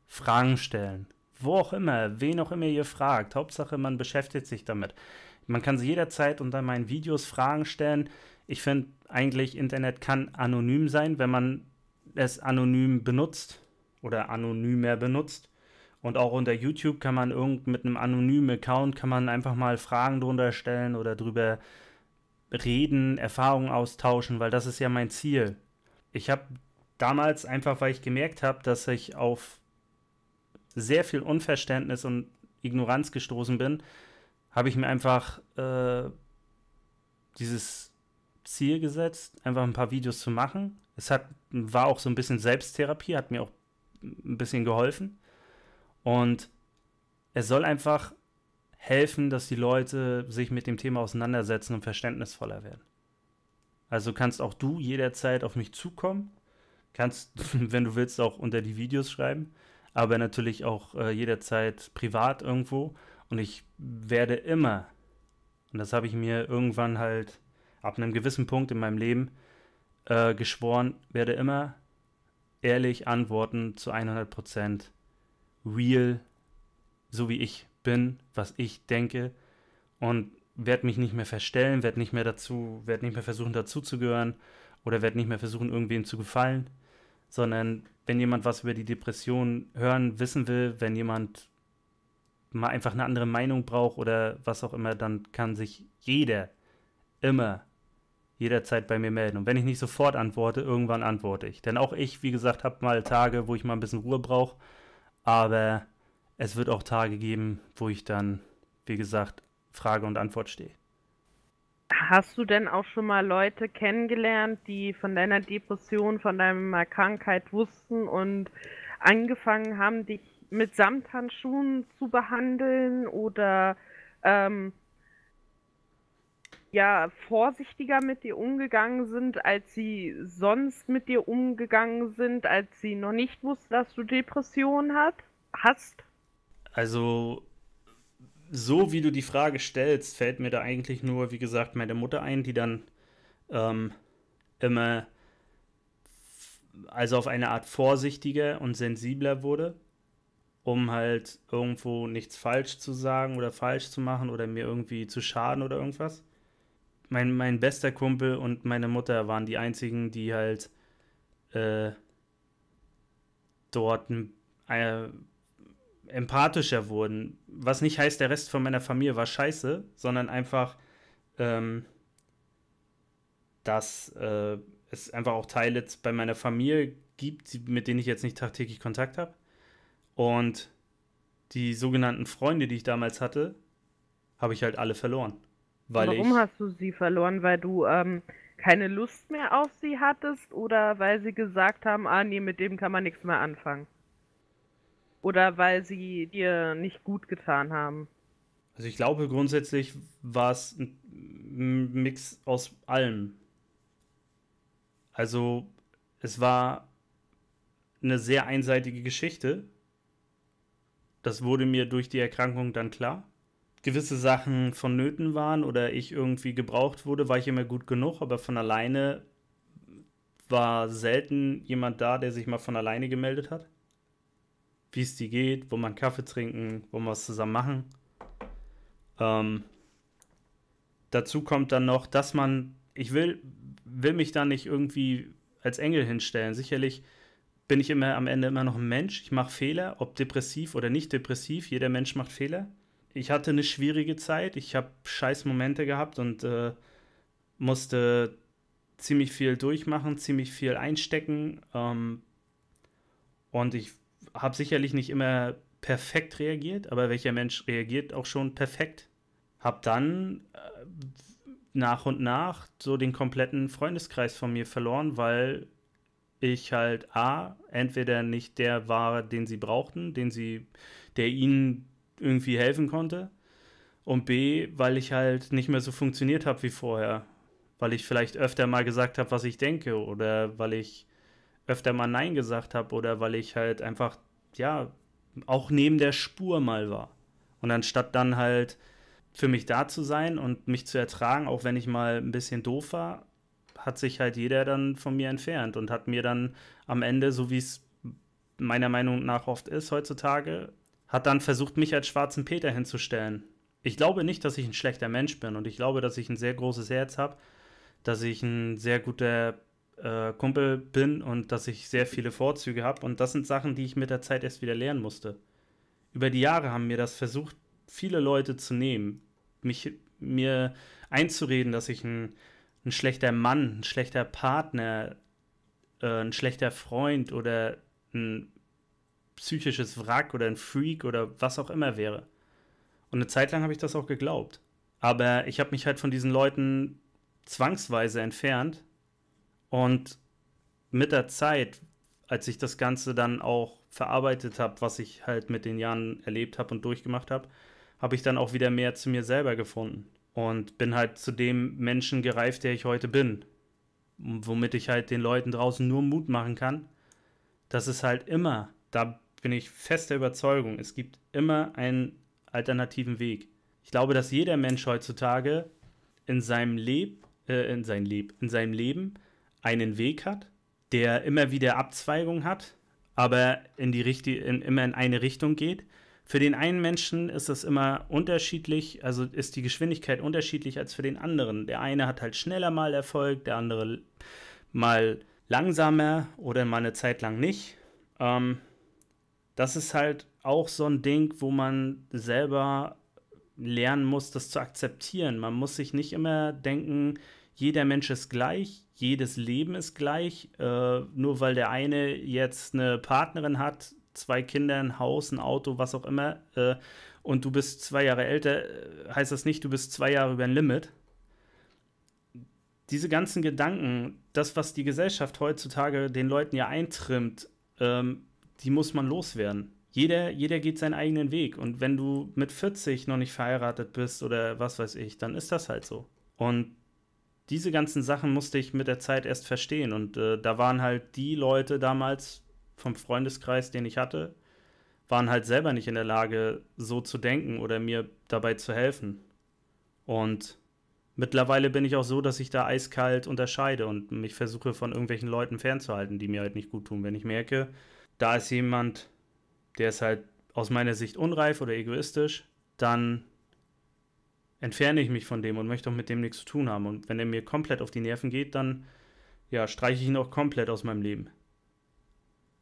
Fragen stellen wo auch immer, wen auch immer ihr fragt. Hauptsache, man beschäftigt sich damit. Man kann sie jederzeit unter meinen Videos Fragen stellen. Ich finde eigentlich, Internet kann anonym sein, wenn man es anonym benutzt oder anonymer benutzt. Und auch unter YouTube kann man irgend mit einem anonymen Account kann man einfach mal Fragen drunter stellen oder drüber reden, Erfahrungen austauschen, weil das ist ja mein Ziel. Ich habe damals einfach, weil ich gemerkt habe, dass ich auf sehr viel Unverständnis und Ignoranz gestoßen bin, habe ich mir einfach äh, dieses Ziel gesetzt, einfach ein paar Videos zu machen. Es hat, war auch so ein bisschen Selbsttherapie, hat mir auch ein bisschen geholfen. Und es soll einfach helfen, dass die Leute sich mit dem Thema auseinandersetzen und verständnisvoller werden. Also kannst auch du jederzeit auf mich zukommen. Kannst, wenn du willst, auch unter die Videos schreiben aber natürlich auch äh, jederzeit privat irgendwo. Und ich werde immer, und das habe ich mir irgendwann halt ab einem gewissen Punkt in meinem Leben äh, geschworen, werde immer ehrlich antworten zu 100 Prozent, real, so wie ich bin, was ich denke und werde mich nicht mehr verstellen, werde nicht mehr dazu, werde nicht mehr versuchen dazuzugehören oder werde nicht mehr versuchen irgendwem zu gefallen, sondern wenn jemand was über die Depression hören, wissen will, wenn jemand mal einfach eine andere Meinung braucht oder was auch immer, dann kann sich jeder immer jederzeit bei mir melden. Und wenn ich nicht sofort antworte, irgendwann antworte ich. Denn auch ich, wie gesagt, habe mal Tage, wo ich mal ein bisschen Ruhe brauche. Aber es wird auch Tage geben, wo ich dann, wie gesagt, Frage und Antwort stehe. Hast du denn auch schon mal Leute kennengelernt, die von deiner Depression, von deiner Krankheit wussten und angefangen haben, dich mit Samthandschuhen zu behandeln oder ähm, ja vorsichtiger mit dir umgegangen sind, als sie sonst mit dir umgegangen sind, als sie noch nicht wussten, dass du Depressionen hat, hast? Also so wie du die Frage stellst, fällt mir da eigentlich nur, wie gesagt, meine Mutter ein, die dann ähm, immer also auf eine Art vorsichtiger und sensibler wurde, um halt irgendwo nichts falsch zu sagen oder falsch zu machen oder mir irgendwie zu schaden oder irgendwas. Mein, mein bester Kumpel und meine Mutter waren die einzigen, die halt äh, dort ein, äh, empathischer wurden. Was nicht heißt, der Rest von meiner Familie war scheiße, sondern einfach, ähm, dass äh, es einfach auch Teile bei meiner Familie gibt, mit denen ich jetzt nicht tagtäglich Kontakt habe. Und die sogenannten Freunde, die ich damals hatte, habe ich halt alle verloren. Weil Warum ich, hast du sie verloren? Weil du ähm, keine Lust mehr auf sie hattest oder weil sie gesagt haben, ah nee, mit dem kann man nichts mehr anfangen? oder weil sie dir nicht gut getan haben? Also ich glaube grundsätzlich war es ein Mix aus allem. Also es war eine sehr einseitige Geschichte. Das wurde mir durch die Erkrankung dann klar. Gewisse Sachen vonnöten waren oder ich irgendwie gebraucht wurde, war ich immer gut genug, aber von alleine war selten jemand da, der sich mal von alleine gemeldet hat wie es dir geht, wo man Kaffee trinken, wo man was zusammen machen. Ähm, dazu kommt dann noch, dass man, ich will, will mich da nicht irgendwie als Engel hinstellen. Sicherlich bin ich immer am Ende immer noch ein Mensch. Ich mache Fehler, ob depressiv oder nicht depressiv. Jeder Mensch macht Fehler. Ich hatte eine schwierige Zeit. Ich habe scheiß Momente gehabt und äh, musste ziemlich viel durchmachen, ziemlich viel einstecken. Ähm, und ich habe sicherlich nicht immer perfekt reagiert, aber welcher Mensch reagiert auch schon perfekt? Hab dann äh, nach und nach so den kompletten Freundeskreis von mir verloren, weil ich halt A, entweder nicht der war, den sie brauchten, den sie, der ihnen irgendwie helfen konnte, und B, weil ich halt nicht mehr so funktioniert habe wie vorher, weil ich vielleicht öfter mal gesagt habe, was ich denke, oder weil ich öfter mal Nein gesagt habe, oder weil ich halt einfach ja, auch neben der Spur mal war. Und anstatt dann halt für mich da zu sein und mich zu ertragen, auch wenn ich mal ein bisschen doof war, hat sich halt jeder dann von mir entfernt und hat mir dann am Ende, so wie es meiner Meinung nach oft ist heutzutage, hat dann versucht, mich als schwarzen Peter hinzustellen. Ich glaube nicht, dass ich ein schlechter Mensch bin und ich glaube, dass ich ein sehr großes Herz habe, dass ich ein sehr guter äh, Kumpel bin und dass ich sehr viele Vorzüge habe. Und das sind Sachen, die ich mit der Zeit erst wieder lernen musste. Über die Jahre haben mir das versucht, viele Leute zu nehmen, mich mir einzureden, dass ich ein, ein schlechter Mann, ein schlechter Partner, äh, ein schlechter Freund oder ein psychisches Wrack oder ein Freak oder was auch immer wäre. Und eine Zeit lang habe ich das auch geglaubt. Aber ich habe mich halt von diesen Leuten zwangsweise entfernt, und mit der Zeit, als ich das Ganze dann auch verarbeitet habe, was ich halt mit den Jahren erlebt habe und durchgemacht habe, habe ich dann auch wieder mehr zu mir selber gefunden und bin halt zu dem Menschen gereift, der ich heute bin. Womit ich halt den Leuten draußen nur Mut machen kann, dass es halt immer, da bin ich fester Überzeugung, es gibt immer einen alternativen Weg. Ich glaube, dass jeder Mensch heutzutage in seinem Leben, äh, in seinem Leben, in seinem Leben einen Weg hat, der immer wieder Abzweigung hat, aber in die richtige, in, immer in eine Richtung geht. Für den einen Menschen ist das immer unterschiedlich, also ist die Geschwindigkeit unterschiedlich als für den anderen. Der eine hat halt schneller mal Erfolg, der andere mal langsamer oder mal eine Zeit lang nicht. Ähm, das ist halt auch so ein Ding, wo man selber lernen muss, das zu akzeptieren. Man muss sich nicht immer denken, jeder Mensch ist gleich, jedes Leben ist gleich. Äh, nur weil der eine jetzt eine Partnerin hat, zwei Kinder, ein Haus, ein Auto, was auch immer, äh, und du bist zwei Jahre älter, äh, heißt das nicht, du bist zwei Jahre über ein Limit. Diese ganzen Gedanken, das, was die Gesellschaft heutzutage den Leuten ja eintrimmt, ähm, die muss man loswerden. Jeder, jeder geht seinen eigenen Weg. Und wenn du mit 40 noch nicht verheiratet bist oder was weiß ich, dann ist das halt so. Und diese ganzen Sachen musste ich mit der Zeit erst verstehen. Und äh, da waren halt die Leute damals vom Freundeskreis, den ich hatte, waren halt selber nicht in der Lage, so zu denken oder mir dabei zu helfen. Und mittlerweile bin ich auch so, dass ich da eiskalt unterscheide und mich versuche von irgendwelchen Leuten fernzuhalten, die mir halt nicht gut tun. Wenn ich merke, da ist jemand, der ist halt aus meiner Sicht unreif oder egoistisch, dann entferne ich mich von dem und möchte auch mit dem nichts zu tun haben. Und wenn er mir komplett auf die Nerven geht, dann ja, streiche ich ihn auch komplett aus meinem Leben.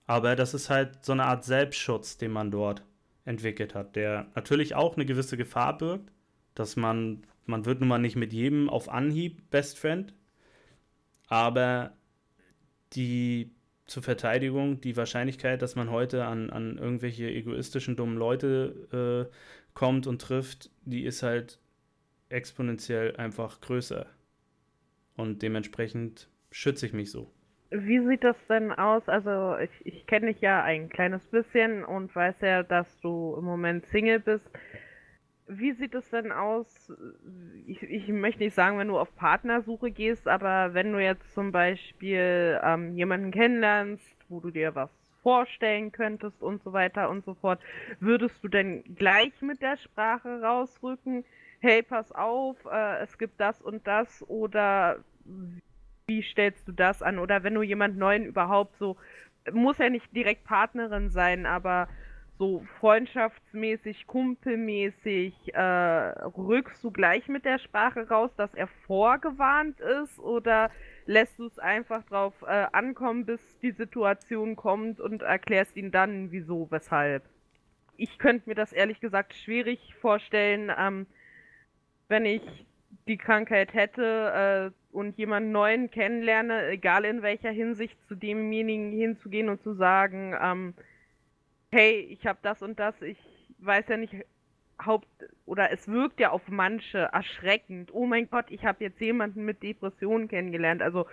Aber das ist halt so eine Art Selbstschutz, den man dort entwickelt hat, der natürlich auch eine gewisse Gefahr birgt, dass man, man wird nun mal nicht mit jedem auf Anhieb Best Friend, aber die zur Verteidigung, die Wahrscheinlichkeit, dass man heute an, an irgendwelche egoistischen, dummen Leute äh, kommt und trifft, die ist halt exponentiell einfach größer. Und dementsprechend schütze ich mich so. Wie sieht das denn aus? Also ich, ich kenne dich ja ein kleines bisschen und weiß ja, dass du im Moment Single bist. Wie sieht es denn aus? Ich, ich möchte nicht sagen, wenn du auf Partnersuche gehst, aber wenn du jetzt zum Beispiel ähm, jemanden kennenlernst, wo du dir was vorstellen könntest und so weiter und so fort, würdest du denn gleich mit der Sprache rausrücken? hey, pass auf, äh, es gibt das und das oder wie stellst du das an? Oder wenn du jemand Neuen überhaupt so, muss ja nicht direkt Partnerin sein, aber so freundschaftsmäßig, kumpelmäßig, äh, rückst du gleich mit der Sprache raus, dass er vorgewarnt ist oder lässt du es einfach drauf äh, ankommen, bis die Situation kommt und erklärst ihn dann, wieso, weshalb? Ich könnte mir das ehrlich gesagt schwierig vorstellen, ähm, wenn ich die Krankheit hätte äh, und jemanden neuen kennenlerne, egal in welcher Hinsicht, zu demjenigen hinzugehen und zu sagen, ähm, hey, ich habe das und das, ich weiß ja nicht, Haupt oder es wirkt ja auf manche erschreckend. Oh mein Gott, ich habe jetzt jemanden mit Depressionen kennengelernt. Also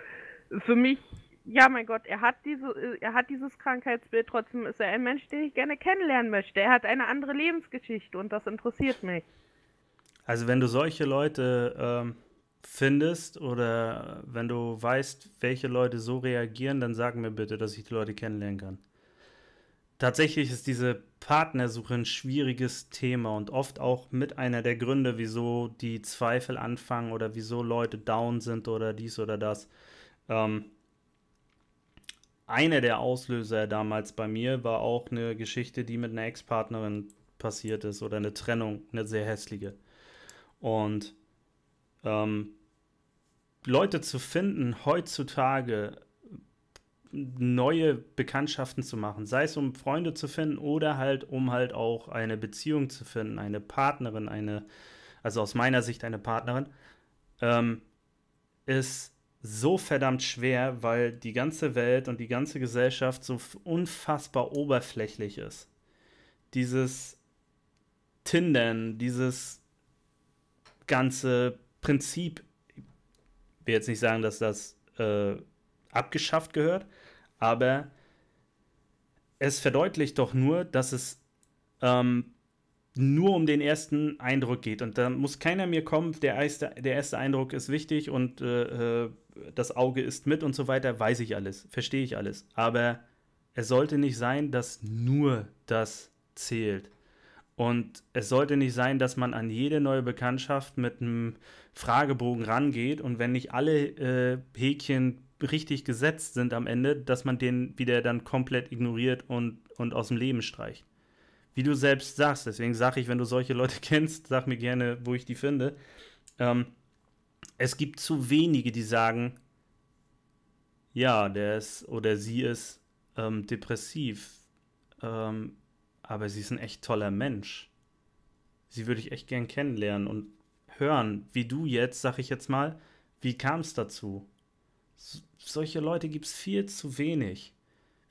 für mich, ja mein Gott, er hat diese, er hat dieses Krankheitsbild, trotzdem ist er ein Mensch, den ich gerne kennenlernen möchte. Er hat eine andere Lebensgeschichte und das interessiert mich. Also wenn du solche Leute ähm, findest oder wenn du weißt, welche Leute so reagieren, dann sag mir bitte, dass ich die Leute kennenlernen kann. Tatsächlich ist diese Partnersuche ein schwieriges Thema und oft auch mit einer der Gründe, wieso die Zweifel anfangen oder wieso Leute down sind oder dies oder das. Ähm, einer der Auslöser damals bei mir war auch eine Geschichte, die mit einer Ex-Partnerin passiert ist oder eine Trennung, eine sehr hässliche. Und ähm, Leute zu finden, heutzutage neue Bekanntschaften zu machen, sei es um Freunde zu finden oder halt um halt auch eine Beziehung zu finden, eine Partnerin, eine, also aus meiner Sicht eine Partnerin, ähm, ist so verdammt schwer, weil die ganze Welt und die ganze Gesellschaft so unfassbar oberflächlich ist. Dieses Tindern, dieses ganze Prinzip, ich will jetzt nicht sagen, dass das äh, abgeschafft gehört, aber es verdeutlicht doch nur, dass es ähm, nur um den ersten Eindruck geht. Und da muss keiner mir kommen, der erste, der erste Eindruck ist wichtig und äh, äh, das Auge ist mit und so weiter, weiß ich alles, verstehe ich alles. Aber es sollte nicht sein, dass nur das zählt. Und es sollte nicht sein, dass man an jede neue Bekanntschaft mit einem Fragebogen rangeht und wenn nicht alle äh, Häkchen richtig gesetzt sind am Ende, dass man den wieder dann komplett ignoriert und, und aus dem Leben streicht. Wie du selbst sagst, deswegen sage ich, wenn du solche Leute kennst, sag mir gerne, wo ich die finde. Ähm, es gibt zu wenige, die sagen, ja, der ist oder sie ist ähm, depressiv. Ähm, aber sie ist ein echt toller Mensch. Sie würde ich echt gern kennenlernen und hören, wie du jetzt, sag ich jetzt mal, wie kam es dazu? So, solche Leute gibt es viel zu wenig.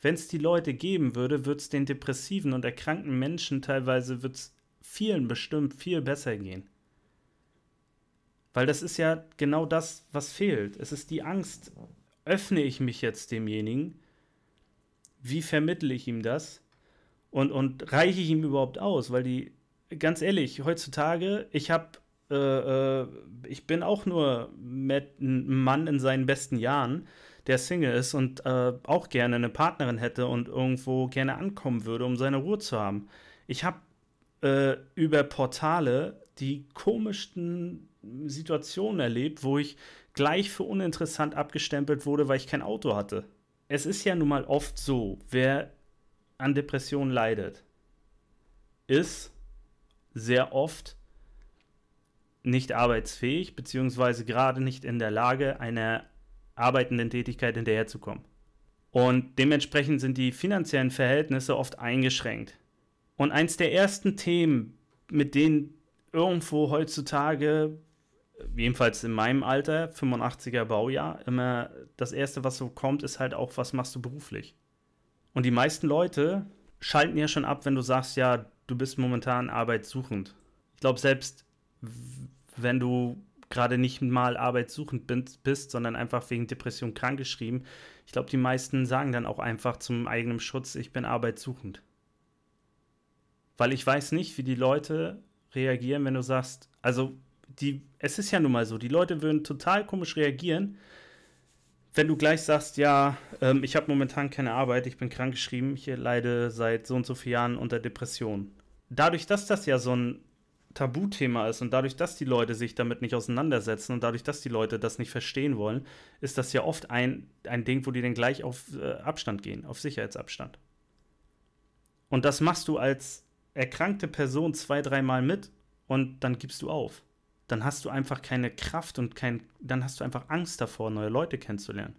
Wenn es die Leute geben würde, würde es den depressiven und erkrankten Menschen teilweise wird's vielen bestimmt viel besser gehen. Weil das ist ja genau das, was fehlt. Es ist die Angst, öffne ich mich jetzt demjenigen? Wie vermittle ich ihm das? Und, und reiche ich ihm überhaupt aus? Weil die, ganz ehrlich, heutzutage, ich habe, äh, äh, ich bin auch nur mit einem Mann in seinen besten Jahren, der Single ist und äh, auch gerne eine Partnerin hätte und irgendwo gerne ankommen würde, um seine Ruhe zu haben. Ich habe äh, über Portale die komischsten Situationen erlebt, wo ich gleich für uninteressant abgestempelt wurde, weil ich kein Auto hatte. Es ist ja nun mal oft so, wer an Depressionen leidet, ist sehr oft nicht arbeitsfähig, beziehungsweise gerade nicht in der Lage, einer arbeitenden Tätigkeit hinterherzukommen. Und dementsprechend sind die finanziellen Verhältnisse oft eingeschränkt. Und eins der ersten Themen, mit denen irgendwo heutzutage, jedenfalls in meinem Alter, 85er Baujahr, immer das erste, was so kommt, ist halt auch, was machst du beruflich? Und die meisten Leute schalten ja schon ab, wenn du sagst, ja, du bist momentan arbeitssuchend. Ich glaube, selbst wenn du gerade nicht mal arbeitssuchend bist, sondern einfach wegen Depression krankgeschrieben, ich glaube, die meisten sagen dann auch einfach zum eigenen Schutz, ich bin arbeitssuchend. Weil ich weiß nicht, wie die Leute reagieren, wenn du sagst, also die, es ist ja nun mal so, die Leute würden total komisch reagieren, wenn du gleich sagst, ja, ähm, ich habe momentan keine Arbeit, ich bin krankgeschrieben, ich leide seit so und so vielen Jahren unter Depressionen. Dadurch, dass das ja so ein Tabuthema ist und dadurch, dass die Leute sich damit nicht auseinandersetzen und dadurch, dass die Leute das nicht verstehen wollen, ist das ja oft ein, ein Ding, wo die dann gleich auf äh, Abstand gehen, auf Sicherheitsabstand. Und das machst du als erkrankte Person zwei, dreimal mit und dann gibst du auf dann hast du einfach keine Kraft und kein, dann hast du einfach Angst davor, neue Leute kennenzulernen.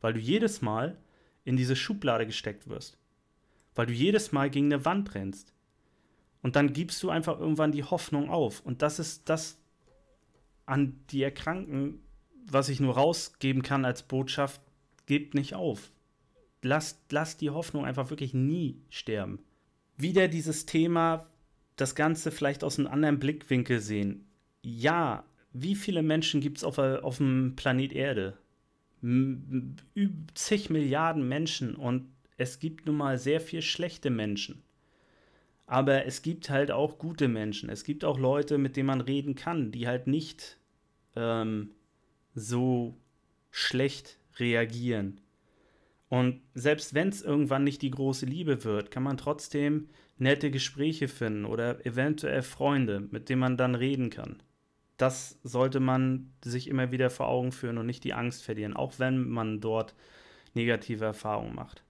Weil du jedes Mal in diese Schublade gesteckt wirst. Weil du jedes Mal gegen eine Wand rennst. Und dann gibst du einfach irgendwann die Hoffnung auf. Und das ist das an die Erkrankten, was ich nur rausgeben kann als Botschaft, gebt nicht auf. Lasst, lasst die Hoffnung einfach wirklich nie sterben. Wieder dieses Thema, das Ganze vielleicht aus einem anderen Blickwinkel sehen ja, wie viele Menschen gibt es auf, auf dem Planet Erde? Zig Milliarden Menschen und es gibt nun mal sehr viel schlechte Menschen. Aber es gibt halt auch gute Menschen. Es gibt auch Leute, mit denen man reden kann, die halt nicht ähm, so schlecht reagieren. Und selbst wenn es irgendwann nicht die große Liebe wird, kann man trotzdem nette Gespräche finden oder eventuell Freunde, mit denen man dann reden kann das sollte man sich immer wieder vor Augen führen und nicht die Angst verlieren, auch wenn man dort negative Erfahrungen macht.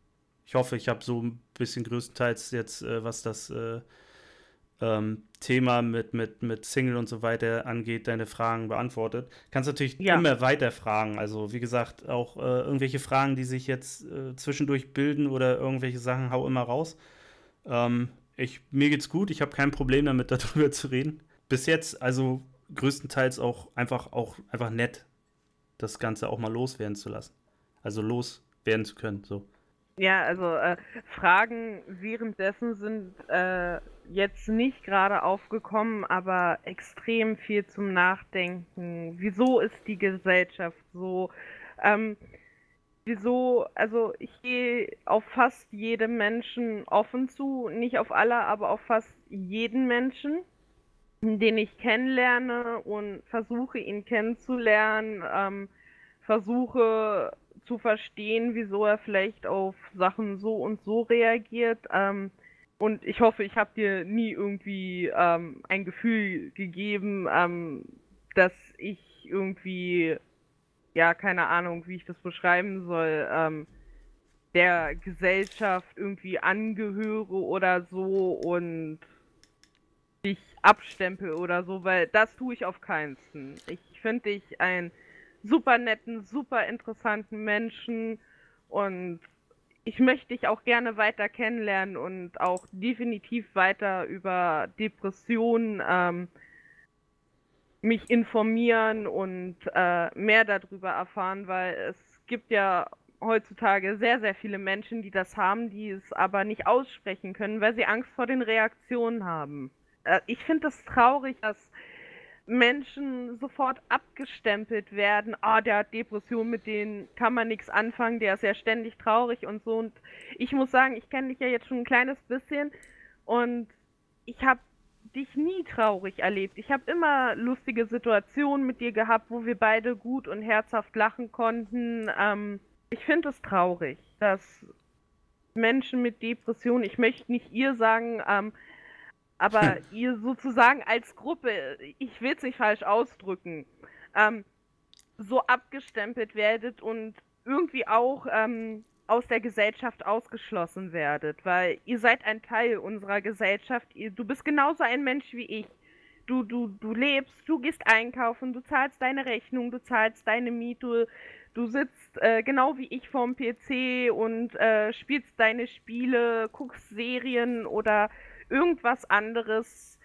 Ich hoffe, ich habe so ein bisschen größtenteils jetzt, äh, was das äh, ähm, Thema mit, mit, mit Single und so weiter angeht, deine Fragen beantwortet. Kannst natürlich ja. immer weiter fragen. Also, wie gesagt, auch äh, irgendwelche Fragen, die sich jetzt äh, zwischendurch bilden oder irgendwelche Sachen, hau immer raus. Ähm, ich, mir geht's gut, ich habe kein Problem damit, darüber zu reden. Bis jetzt, also größtenteils auch einfach, auch einfach nett, das Ganze auch mal loswerden zu lassen. Also loswerden zu können, so. Ja, also äh, Fragen währenddessen sind äh, jetzt nicht gerade aufgekommen, aber extrem viel zum Nachdenken. Wieso ist die Gesellschaft so? Ähm, wieso, also ich gehe auf fast jedem Menschen offen zu, nicht auf alle, aber auf fast jeden Menschen den ich kennenlerne und versuche ihn kennenzulernen, ähm, versuche zu verstehen, wieso er vielleicht auf Sachen so und so reagiert. Ähm, und ich hoffe, ich habe dir nie irgendwie ähm, ein Gefühl gegeben, ähm, dass ich irgendwie, ja, keine Ahnung, wie ich das beschreiben soll, ähm, der Gesellschaft irgendwie angehöre oder so und dich abstempel oder so, weil das tue ich auf keinsten. Ich finde dich einen super netten, super interessanten Menschen und ich möchte dich auch gerne weiter kennenlernen und auch definitiv weiter über Depressionen ähm, mich informieren und äh, mehr darüber erfahren, weil es gibt ja heutzutage sehr, sehr viele Menschen, die das haben, die es aber nicht aussprechen können, weil sie Angst vor den Reaktionen haben. Äh, ich finde es das traurig, dass Menschen sofort abgestempelt werden. Ah, oh, der hat Depression, mit denen kann man nichts anfangen, der ist ja ständig traurig und so. Und ich muss sagen, ich kenne dich ja jetzt schon ein kleines bisschen und ich habe dich nie traurig erlebt. Ich habe immer lustige Situationen mit dir gehabt, wo wir beide gut und herzhaft lachen konnten. Ähm, ich finde es traurig, dass Menschen mit Depressionen, ich möchte nicht ihr sagen, ähm, aber ihr sozusagen als Gruppe, ich will es nicht falsch ausdrücken, ähm, so abgestempelt werdet und irgendwie auch ähm, aus der Gesellschaft ausgeschlossen werdet, weil ihr seid ein Teil unserer Gesellschaft. Ihr, du bist genauso ein Mensch wie ich. Du, du, du lebst, du gehst einkaufen, du zahlst deine Rechnung, du zahlst deine Miete, du sitzt äh, genau wie ich vorm PC und äh, spielst deine Spiele, guckst Serien oder irgendwas anderes.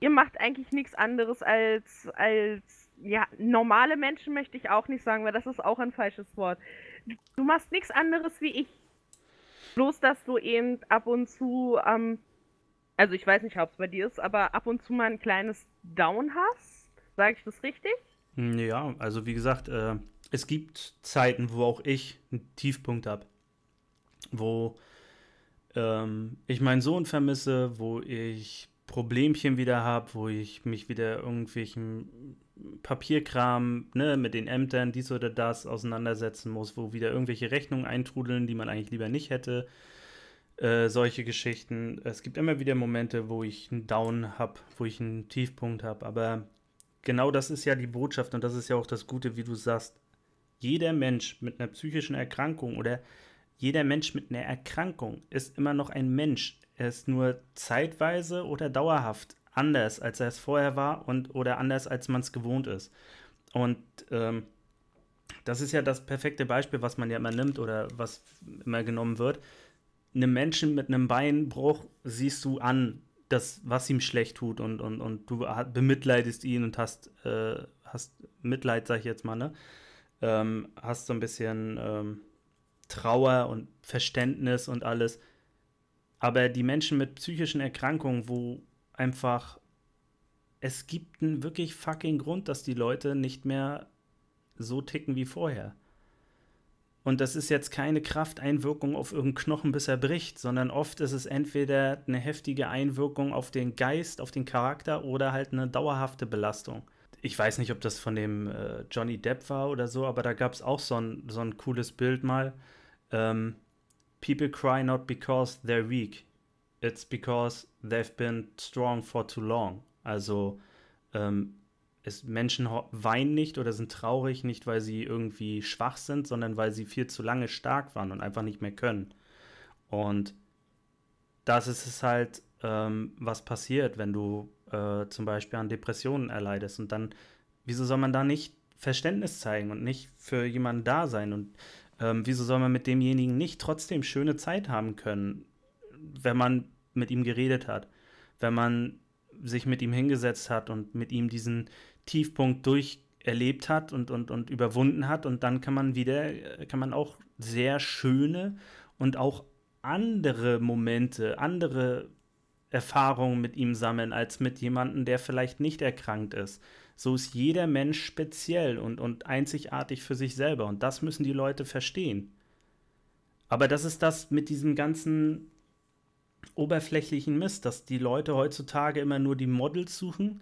Ihr macht eigentlich nichts anderes als, als, ja, normale Menschen möchte ich auch nicht sagen, weil das ist auch ein falsches Wort. Du machst nichts anderes wie ich. Bloß, dass du eben ab und zu, ähm, also ich weiß nicht, ob es bei dir ist, aber ab und zu mal ein kleines Down hast. Sage ich das richtig? Ja, also wie gesagt, äh, es gibt Zeiten, wo auch ich einen Tiefpunkt habe. Wo ähm, ich meinen Sohn vermisse, wo ich Problemchen wieder habe, wo ich mich wieder irgendwelchen Papierkram ne, mit den Ämtern, dies oder das auseinandersetzen muss, wo wieder irgendwelche Rechnungen eintrudeln, die man eigentlich lieber nicht hätte. Äh, solche Geschichten. Es gibt immer wieder Momente, wo ich einen Down habe, wo ich einen Tiefpunkt habe. Aber genau das ist ja die Botschaft und das ist ja auch das Gute, wie du sagst. Jeder Mensch mit einer psychischen Erkrankung oder jeder Mensch mit einer Erkrankung ist immer noch ein Mensch. Er ist nur zeitweise oder dauerhaft anders, als er es vorher war und oder anders, als man es gewohnt ist. Und ähm, das ist ja das perfekte Beispiel, was man ja immer nimmt oder was immer genommen wird. Einem Menschen mit einem Beinbruch siehst du an, das, was ihm schlecht tut und, und, und du bemitleidest ihn und hast, äh, hast Mitleid, sag ich jetzt mal, ne? Ähm, hast so ein bisschen ähm, Trauer und Verständnis und alles. Aber die Menschen mit psychischen Erkrankungen, wo einfach es gibt einen wirklich fucking Grund, dass die Leute nicht mehr so ticken wie vorher. Und das ist jetzt keine Krafteinwirkung auf irgendeinen Knochen, bis er bricht, sondern oft ist es entweder eine heftige Einwirkung auf den Geist, auf den Charakter oder halt eine dauerhafte Belastung. Ich weiß nicht, ob das von dem äh, Johnny Depp war oder so, aber da gab es auch so ein, so ein cooles Bild mal, um, people cry not because they're weak, it's because they've been strong for too long. Also ähm, es, Menschen weinen nicht oder sind traurig, nicht weil sie irgendwie schwach sind, sondern weil sie viel zu lange stark waren und einfach nicht mehr können. Und das ist es halt, ähm, was passiert, wenn du äh, zum Beispiel an Depressionen erleidest. Und dann, wieso soll man da nicht Verständnis zeigen und nicht für jemanden da sein? Und ähm, wieso soll man mit demjenigen nicht trotzdem schöne Zeit haben können, wenn man mit ihm geredet hat, wenn man sich mit ihm hingesetzt hat und mit ihm diesen Tiefpunkt durcherlebt hat und, und, und überwunden hat und dann kann man wieder, äh, kann man auch sehr schöne und auch andere Momente, andere Erfahrungen mit ihm sammeln, als mit jemandem, der vielleicht nicht erkrankt ist so ist jeder Mensch speziell und, und einzigartig für sich selber. Und das müssen die Leute verstehen. Aber das ist das mit diesem ganzen oberflächlichen Mist, dass die Leute heutzutage immer nur die Models suchen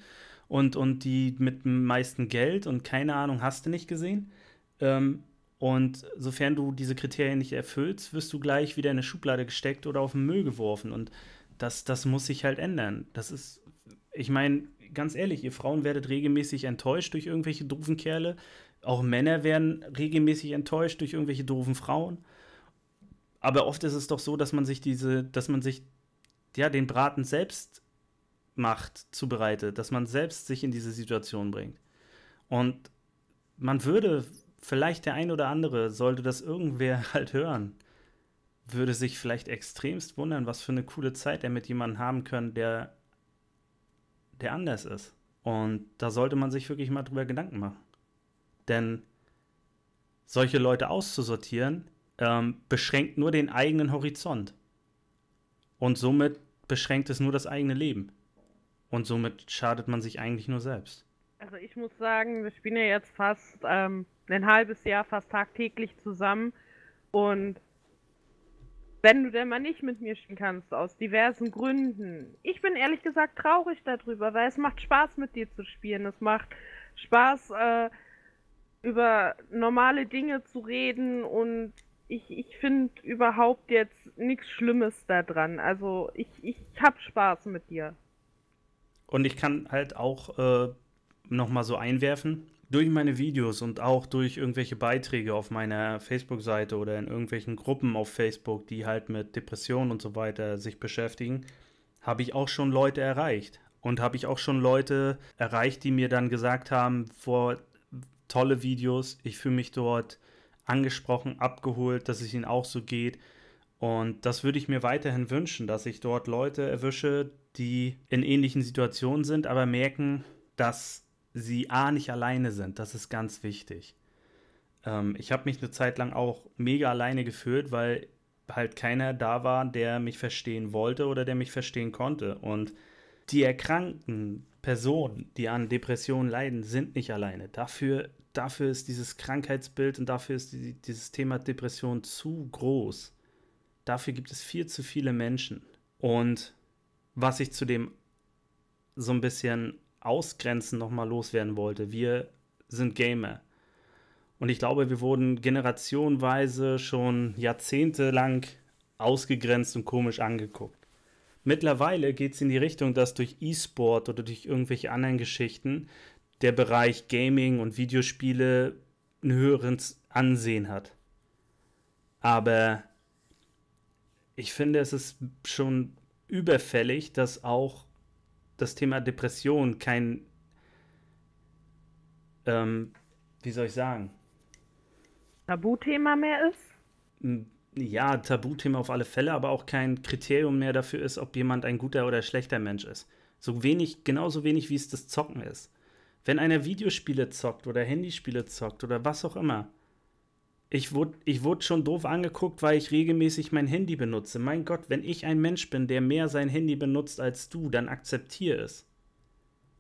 und, und die mit dem meisten Geld und keine Ahnung, hast du nicht gesehen. Ähm, und sofern du diese Kriterien nicht erfüllst, wirst du gleich wieder in eine Schublade gesteckt oder auf den Müll geworfen. Und das, das muss sich halt ändern. Das ist ich meine, ganz ehrlich, ihr Frauen werdet regelmäßig enttäuscht durch irgendwelche doofen Kerle. Auch Männer werden regelmäßig enttäuscht durch irgendwelche doofen Frauen. Aber oft ist es doch so, dass man sich diese, dass man sich ja den Braten selbst macht, zubereitet, dass man selbst sich in diese Situation bringt. Und man würde, vielleicht der ein oder andere, sollte das irgendwer halt hören, würde sich vielleicht extremst wundern, was für eine coole Zeit er mit jemandem haben können, der der anders ist. Und da sollte man sich wirklich mal drüber Gedanken machen. Denn solche Leute auszusortieren, ähm, beschränkt nur den eigenen Horizont. Und somit beschränkt es nur das eigene Leben. Und somit schadet man sich eigentlich nur selbst. Also ich muss sagen, wir spielen ja jetzt fast ähm, ein halbes Jahr fast tagtäglich zusammen. Und wenn du denn mal nicht mit mir spielen kannst, aus diversen Gründen. Ich bin ehrlich gesagt traurig darüber, weil es macht Spaß, mit dir zu spielen. Es macht Spaß, äh, über normale Dinge zu reden und ich, ich finde überhaupt jetzt nichts Schlimmes daran. Also ich, ich habe Spaß mit dir. Und ich kann halt auch äh, nochmal so einwerfen, durch meine Videos und auch durch irgendwelche Beiträge auf meiner Facebook-Seite oder in irgendwelchen Gruppen auf Facebook, die halt mit Depressionen und so weiter sich beschäftigen, habe ich auch schon Leute erreicht. Und habe ich auch schon Leute erreicht, die mir dann gesagt haben, vor tolle Videos, ich fühle mich dort angesprochen, abgeholt, dass es ihnen auch so geht. Und das würde ich mir weiterhin wünschen, dass ich dort Leute erwische, die in ähnlichen Situationen sind, aber merken, dass sie A nicht alleine sind. Das ist ganz wichtig. Ähm, ich habe mich eine Zeit lang auch mega alleine gefühlt, weil halt keiner da war, der mich verstehen wollte oder der mich verstehen konnte. Und die erkrankten Personen, die an Depressionen leiden, sind nicht alleine. Dafür, dafür ist dieses Krankheitsbild und dafür ist die, dieses Thema Depression zu groß. Dafür gibt es viel zu viele Menschen. Und was ich zudem so ein bisschen Ausgrenzen nochmal loswerden wollte. Wir sind Gamer. Und ich glaube, wir wurden generationenweise schon jahrzehntelang ausgegrenzt und komisch angeguckt. Mittlerweile geht es in die Richtung, dass durch E-Sport oder durch irgendwelche anderen Geschichten der Bereich Gaming und Videospiele ein höheres Ansehen hat. Aber ich finde, es ist schon überfällig, dass auch das Thema Depression kein, ähm, wie soll ich sagen? Tabuthema mehr ist? Ja, Tabuthema auf alle Fälle, aber auch kein Kriterium mehr dafür ist, ob jemand ein guter oder schlechter Mensch ist. So wenig, genauso wenig wie es das Zocken ist. Wenn einer Videospiele zockt oder Handyspiele zockt oder was auch immer, ich wurde ich wurde schon doof angeguckt, weil ich regelmäßig mein Handy benutze. Mein Gott, wenn ich ein Mensch bin, der mehr sein Handy benutzt als du, dann akzeptiere es.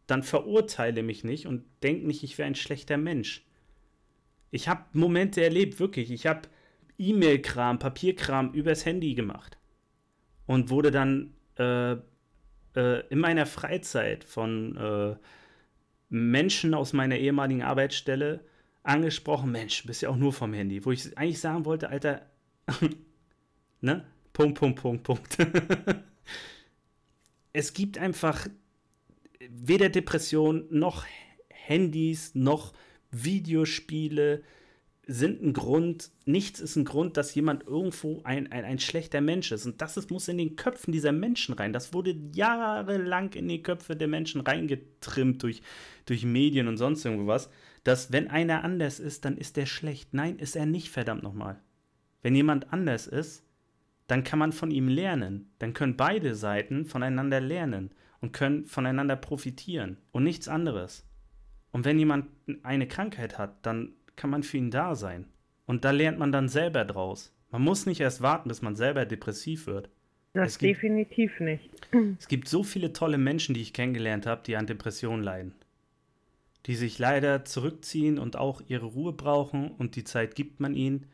Dann verurteile mich nicht und denk nicht, ich wäre ein schlechter Mensch. Ich habe Momente erlebt, wirklich. Ich habe E-Mail-Kram, Papierkram übers Handy gemacht und wurde dann äh, äh, in meiner Freizeit von äh, Menschen aus meiner ehemaligen Arbeitsstelle angesprochen, Mensch, bist ja auch nur vom Handy, wo ich eigentlich sagen wollte, Alter, ne? Punkt, Punkt, Punkt, Punkt. es gibt einfach weder Depression noch Handys noch Videospiele sind ein Grund, nichts ist ein Grund, dass jemand irgendwo ein, ein, ein schlechter Mensch ist. Und das ist, muss in den Köpfen dieser Menschen rein. Das wurde jahrelang in die Köpfe der Menschen reingetrimmt durch, durch Medien und sonst irgendwas dass wenn einer anders ist, dann ist er schlecht. Nein, ist er nicht, verdammt nochmal. Wenn jemand anders ist, dann kann man von ihm lernen. Dann können beide Seiten voneinander lernen und können voneinander profitieren und nichts anderes. Und wenn jemand eine Krankheit hat, dann kann man für ihn da sein. Und da lernt man dann selber draus. Man muss nicht erst warten, bis man selber depressiv wird. Das gibt, definitiv nicht. Es gibt so viele tolle Menschen, die ich kennengelernt habe, die an Depressionen leiden die sich leider zurückziehen und auch ihre Ruhe brauchen und die Zeit gibt man ihnen.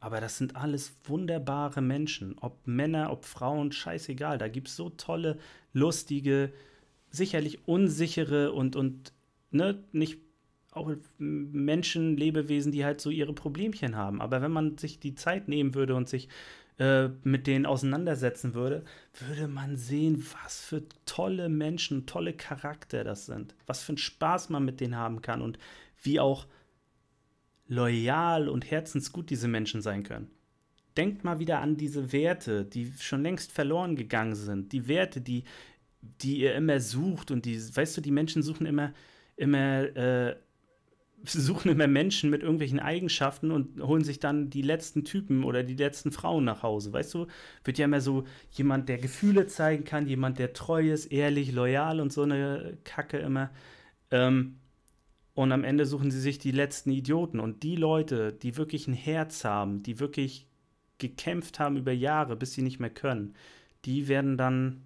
Aber das sind alles wunderbare Menschen, ob Männer, ob Frauen, scheißegal. Da gibt es so tolle, lustige, sicherlich unsichere und, und ne, nicht auch Menschen, Lebewesen, die halt so ihre Problemchen haben. Aber wenn man sich die Zeit nehmen würde und sich äh, mit denen auseinandersetzen würde, würde man sehen, was für tolle Menschen, tolle Charakter das sind, was für einen Spaß man mit denen haben kann und wie auch loyal und herzensgut diese Menschen sein können. Denkt mal wieder an diese Werte, die schon längst verloren gegangen sind, die Werte, die, die ihr immer sucht und die, weißt du, die Menschen suchen immer, immer äh, suchen immer Menschen mit irgendwelchen Eigenschaften und holen sich dann die letzten Typen oder die letzten Frauen nach Hause. Weißt du, wird ja immer so jemand, der Gefühle zeigen kann, jemand, der treu ist, ehrlich, loyal und so eine Kacke immer. Ähm, und am Ende suchen sie sich die letzten Idioten. Und die Leute, die wirklich ein Herz haben, die wirklich gekämpft haben über Jahre, bis sie nicht mehr können, die werden dann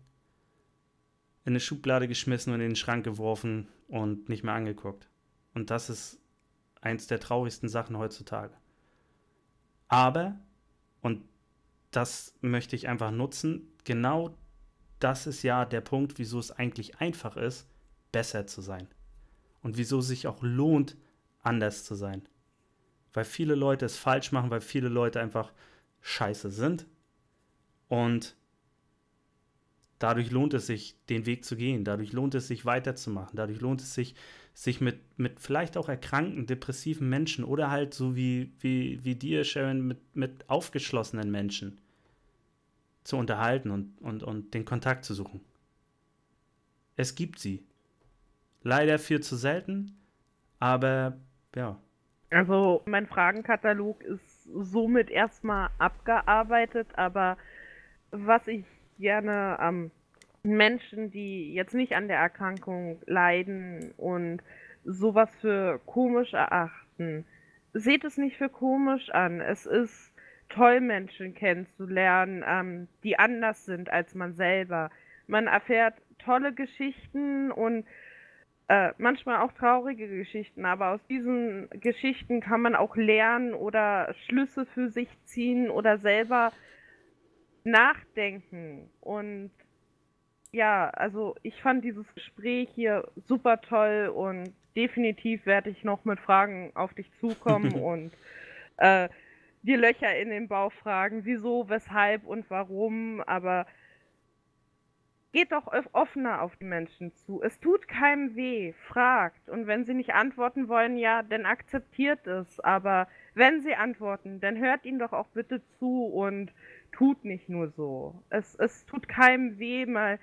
in eine Schublade geschmissen und in den Schrank geworfen und nicht mehr angeguckt. Und das ist eins der traurigsten Sachen heutzutage. Aber, und das möchte ich einfach nutzen, genau das ist ja der Punkt, wieso es eigentlich einfach ist, besser zu sein. Und wieso es sich auch lohnt, anders zu sein. Weil viele Leute es falsch machen, weil viele Leute einfach scheiße sind. Und dadurch lohnt es sich, den Weg zu gehen. Dadurch lohnt es sich, weiterzumachen. Dadurch lohnt es sich, sich mit, mit vielleicht auch erkrankten, depressiven Menschen oder halt so wie, wie, wie dir, Sharon, mit, mit aufgeschlossenen Menschen zu unterhalten und, und, und den Kontakt zu suchen. Es gibt sie. Leider viel zu selten, aber ja. Also mein Fragenkatalog ist somit erstmal abgearbeitet, aber was ich gerne am Menschen, die jetzt nicht an der Erkrankung leiden und sowas für komisch erachten, seht es nicht für komisch an. Es ist toll, Menschen kennenzulernen, ähm, die anders sind als man selber. Man erfährt tolle Geschichten und äh, manchmal auch traurige Geschichten, aber aus diesen Geschichten kann man auch lernen oder Schlüsse für sich ziehen oder selber nachdenken. Und ja, also ich fand dieses Gespräch hier super toll und definitiv werde ich noch mit Fragen auf dich zukommen und äh, die Löcher in den Bauch fragen, wieso, weshalb und warum, aber geht doch offener auf die Menschen zu. Es tut keinem weh, fragt. Und wenn sie nicht antworten wollen, ja, dann akzeptiert es. Aber wenn sie antworten, dann hört ihnen doch auch bitte zu und tut nicht nur so. Es, es tut keinem weh, mal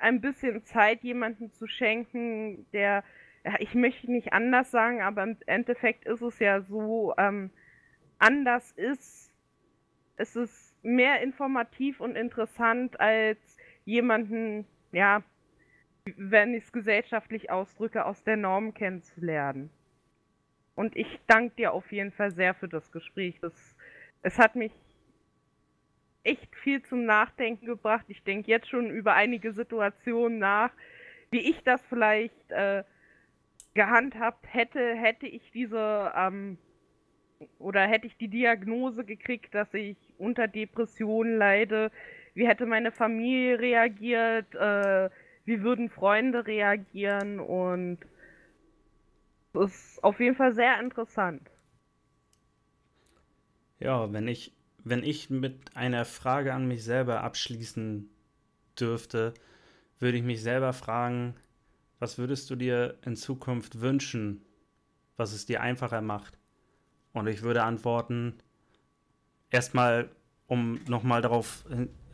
ein bisschen Zeit jemanden zu schenken, der, ja, ich möchte nicht anders sagen, aber im Endeffekt ist es ja so, ähm, anders ist, es ist mehr informativ und interessant als jemanden, ja, wenn ich es gesellschaftlich ausdrücke, aus der Norm kennenzulernen. Und ich danke dir auf jeden Fall sehr für das Gespräch. Das, es hat mich echt viel zum Nachdenken gebracht. Ich denke jetzt schon über einige Situationen nach, wie ich das vielleicht äh, gehandhabt hätte, hätte ich diese ähm, oder hätte ich die Diagnose gekriegt, dass ich unter Depressionen leide. Wie hätte meine Familie reagiert? Äh, wie würden Freunde reagieren? Und das ist auf jeden Fall sehr interessant. Ja, wenn ich wenn ich mit einer Frage an mich selber abschließen dürfte, würde ich mich selber fragen, was würdest du dir in Zukunft wünschen, was es dir einfacher macht? Und ich würde antworten, erstmal, um nochmal darauf,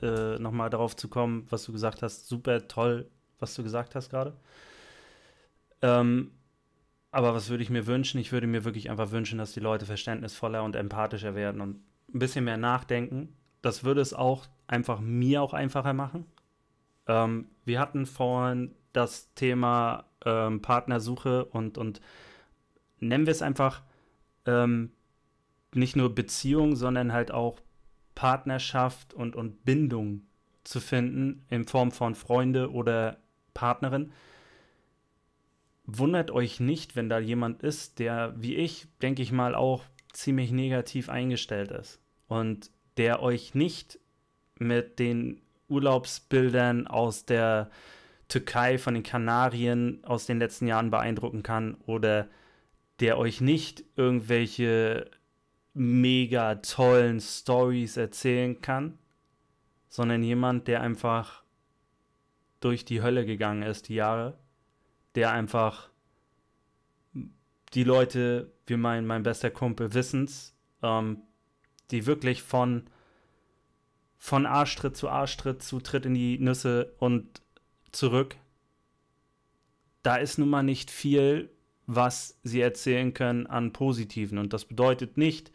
äh, noch darauf zu kommen, was du gesagt hast, super toll, was du gesagt hast gerade. Ähm, aber was würde ich mir wünschen? Ich würde mir wirklich einfach wünschen, dass die Leute verständnisvoller und empathischer werden und ein bisschen mehr nachdenken. Das würde es auch einfach mir auch einfacher machen. Ähm, wir hatten vorhin das Thema ähm, Partnersuche und, und nennen wir es einfach ähm, nicht nur Beziehung, sondern halt auch Partnerschaft und, und Bindung zu finden in Form von Freunde oder Partnerin. Wundert euch nicht, wenn da jemand ist, der wie ich, denke ich mal, auch ziemlich negativ eingestellt ist und der euch nicht mit den Urlaubsbildern aus der Türkei, von den Kanarien aus den letzten Jahren beeindrucken kann oder der euch nicht irgendwelche mega tollen Stories erzählen kann, sondern jemand, der einfach durch die Hölle gegangen ist, die Jahre, der einfach die Leute, wie mein, mein bester Kumpel, wissen's, ähm, die wirklich von, von Arschtritt zu Arschtritt zu Tritt in die Nüsse und zurück, da ist nun mal nicht viel, was sie erzählen können an Positiven. Und das bedeutet nicht,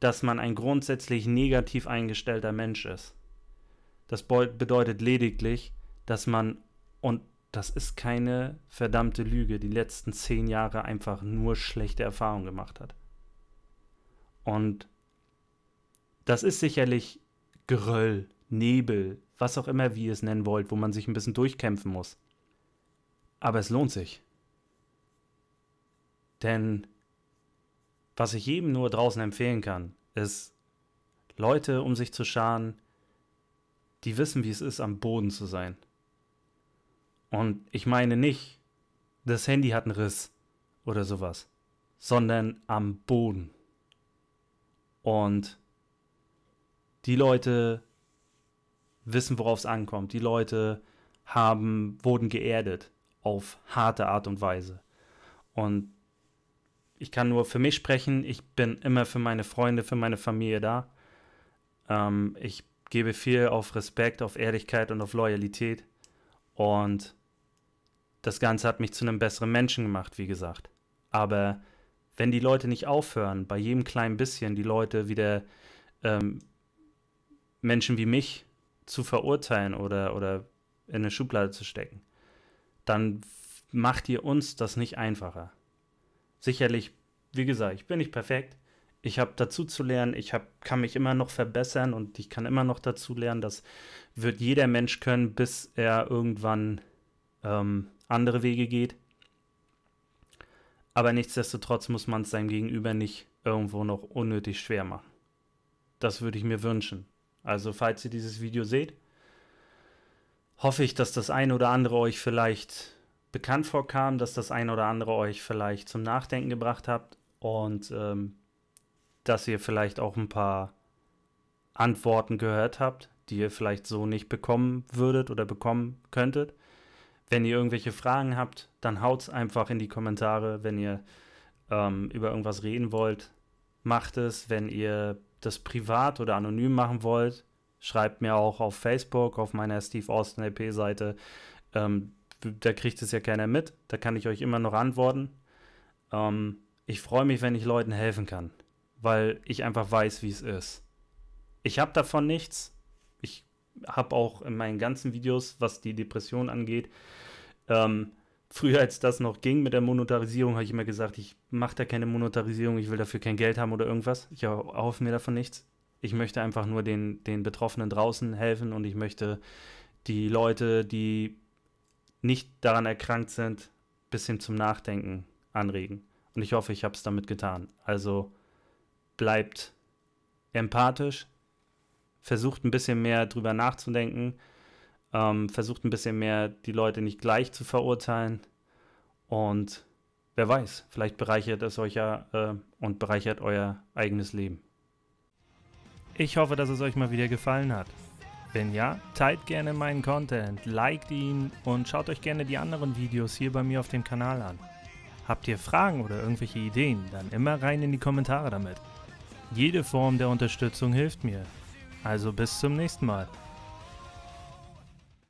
dass man ein grundsätzlich negativ eingestellter Mensch ist. Das bedeutet lediglich, dass man und das ist keine verdammte Lüge, die letzten zehn Jahre einfach nur schlechte Erfahrungen gemacht hat. Und das ist sicherlich Geröll, Nebel, was auch immer wie ihr es nennen wollt, wo man sich ein bisschen durchkämpfen muss. Aber es lohnt sich. Denn was ich jedem nur draußen empfehlen kann, ist, Leute um sich zu scharen, die wissen, wie es ist, am Boden zu sein. Und ich meine nicht, das Handy hat einen Riss oder sowas, sondern am Boden. Und die Leute wissen, worauf es ankommt. Die Leute haben, wurden geerdet auf harte Art und Weise. Und ich kann nur für mich sprechen. Ich bin immer für meine Freunde, für meine Familie da. Ähm, ich gebe viel auf Respekt, auf Ehrlichkeit und auf Loyalität. Und das Ganze hat mich zu einem besseren Menschen gemacht, wie gesagt. Aber wenn die Leute nicht aufhören, bei jedem kleinen bisschen die Leute wieder ähm, Menschen wie mich zu verurteilen oder, oder in eine Schublade zu stecken, dann macht ihr uns das nicht einfacher. Sicherlich, wie gesagt, ich bin nicht perfekt. Ich habe dazu zu lernen, ich hab, kann mich immer noch verbessern und ich kann immer noch dazu lernen. Das wird jeder Mensch können, bis er irgendwann ähm, andere Wege geht. Aber nichtsdestotrotz muss man es seinem Gegenüber nicht irgendwo noch unnötig schwer machen. Das würde ich mir wünschen. Also falls ihr dieses Video seht, hoffe ich, dass das ein oder andere euch vielleicht bekannt vorkam, dass das ein oder andere euch vielleicht zum Nachdenken gebracht habt und ähm, dass ihr vielleicht auch ein paar Antworten gehört habt, die ihr vielleicht so nicht bekommen würdet oder bekommen könntet. Wenn ihr irgendwelche Fragen habt, dann haut's einfach in die Kommentare. Wenn ihr ähm, über irgendwas reden wollt, macht es. Wenn ihr das privat oder anonym machen wollt, schreibt mir auch auf Facebook, auf meiner Steve Austin LP-Seite. Ähm, da kriegt es ja keiner mit. Da kann ich euch immer noch antworten. Ähm, ich freue mich, wenn ich Leuten helfen kann, weil ich einfach weiß, wie es ist. Ich habe davon nichts. Ich habe auch in meinen ganzen Videos, was die Depression angeht, ähm, früher als das noch ging mit der Monetarisierung, habe ich immer gesagt, ich mache da keine Monetarisierung, ich will dafür kein Geld haben oder irgendwas. Ich erhoffe mir davon nichts. Ich möchte einfach nur den, den Betroffenen draußen helfen und ich möchte die Leute, die nicht daran erkrankt sind, ein bisschen zum Nachdenken anregen. Und ich hoffe, ich habe es damit getan. Also bleibt empathisch, versucht ein bisschen mehr drüber nachzudenken, ähm, versucht ein bisschen mehr die Leute nicht gleich zu verurteilen und wer weiß, vielleicht bereichert es euch ja äh, und bereichert euer eigenes Leben. Ich hoffe, dass es euch mal wieder gefallen hat. Wenn ja, teilt gerne meinen Content, liked ihn und schaut euch gerne die anderen Videos hier bei mir auf dem Kanal an. Habt ihr Fragen oder irgendwelche Ideen, dann immer rein in die Kommentare damit. Jede Form der Unterstützung hilft mir, also bis zum nächsten Mal.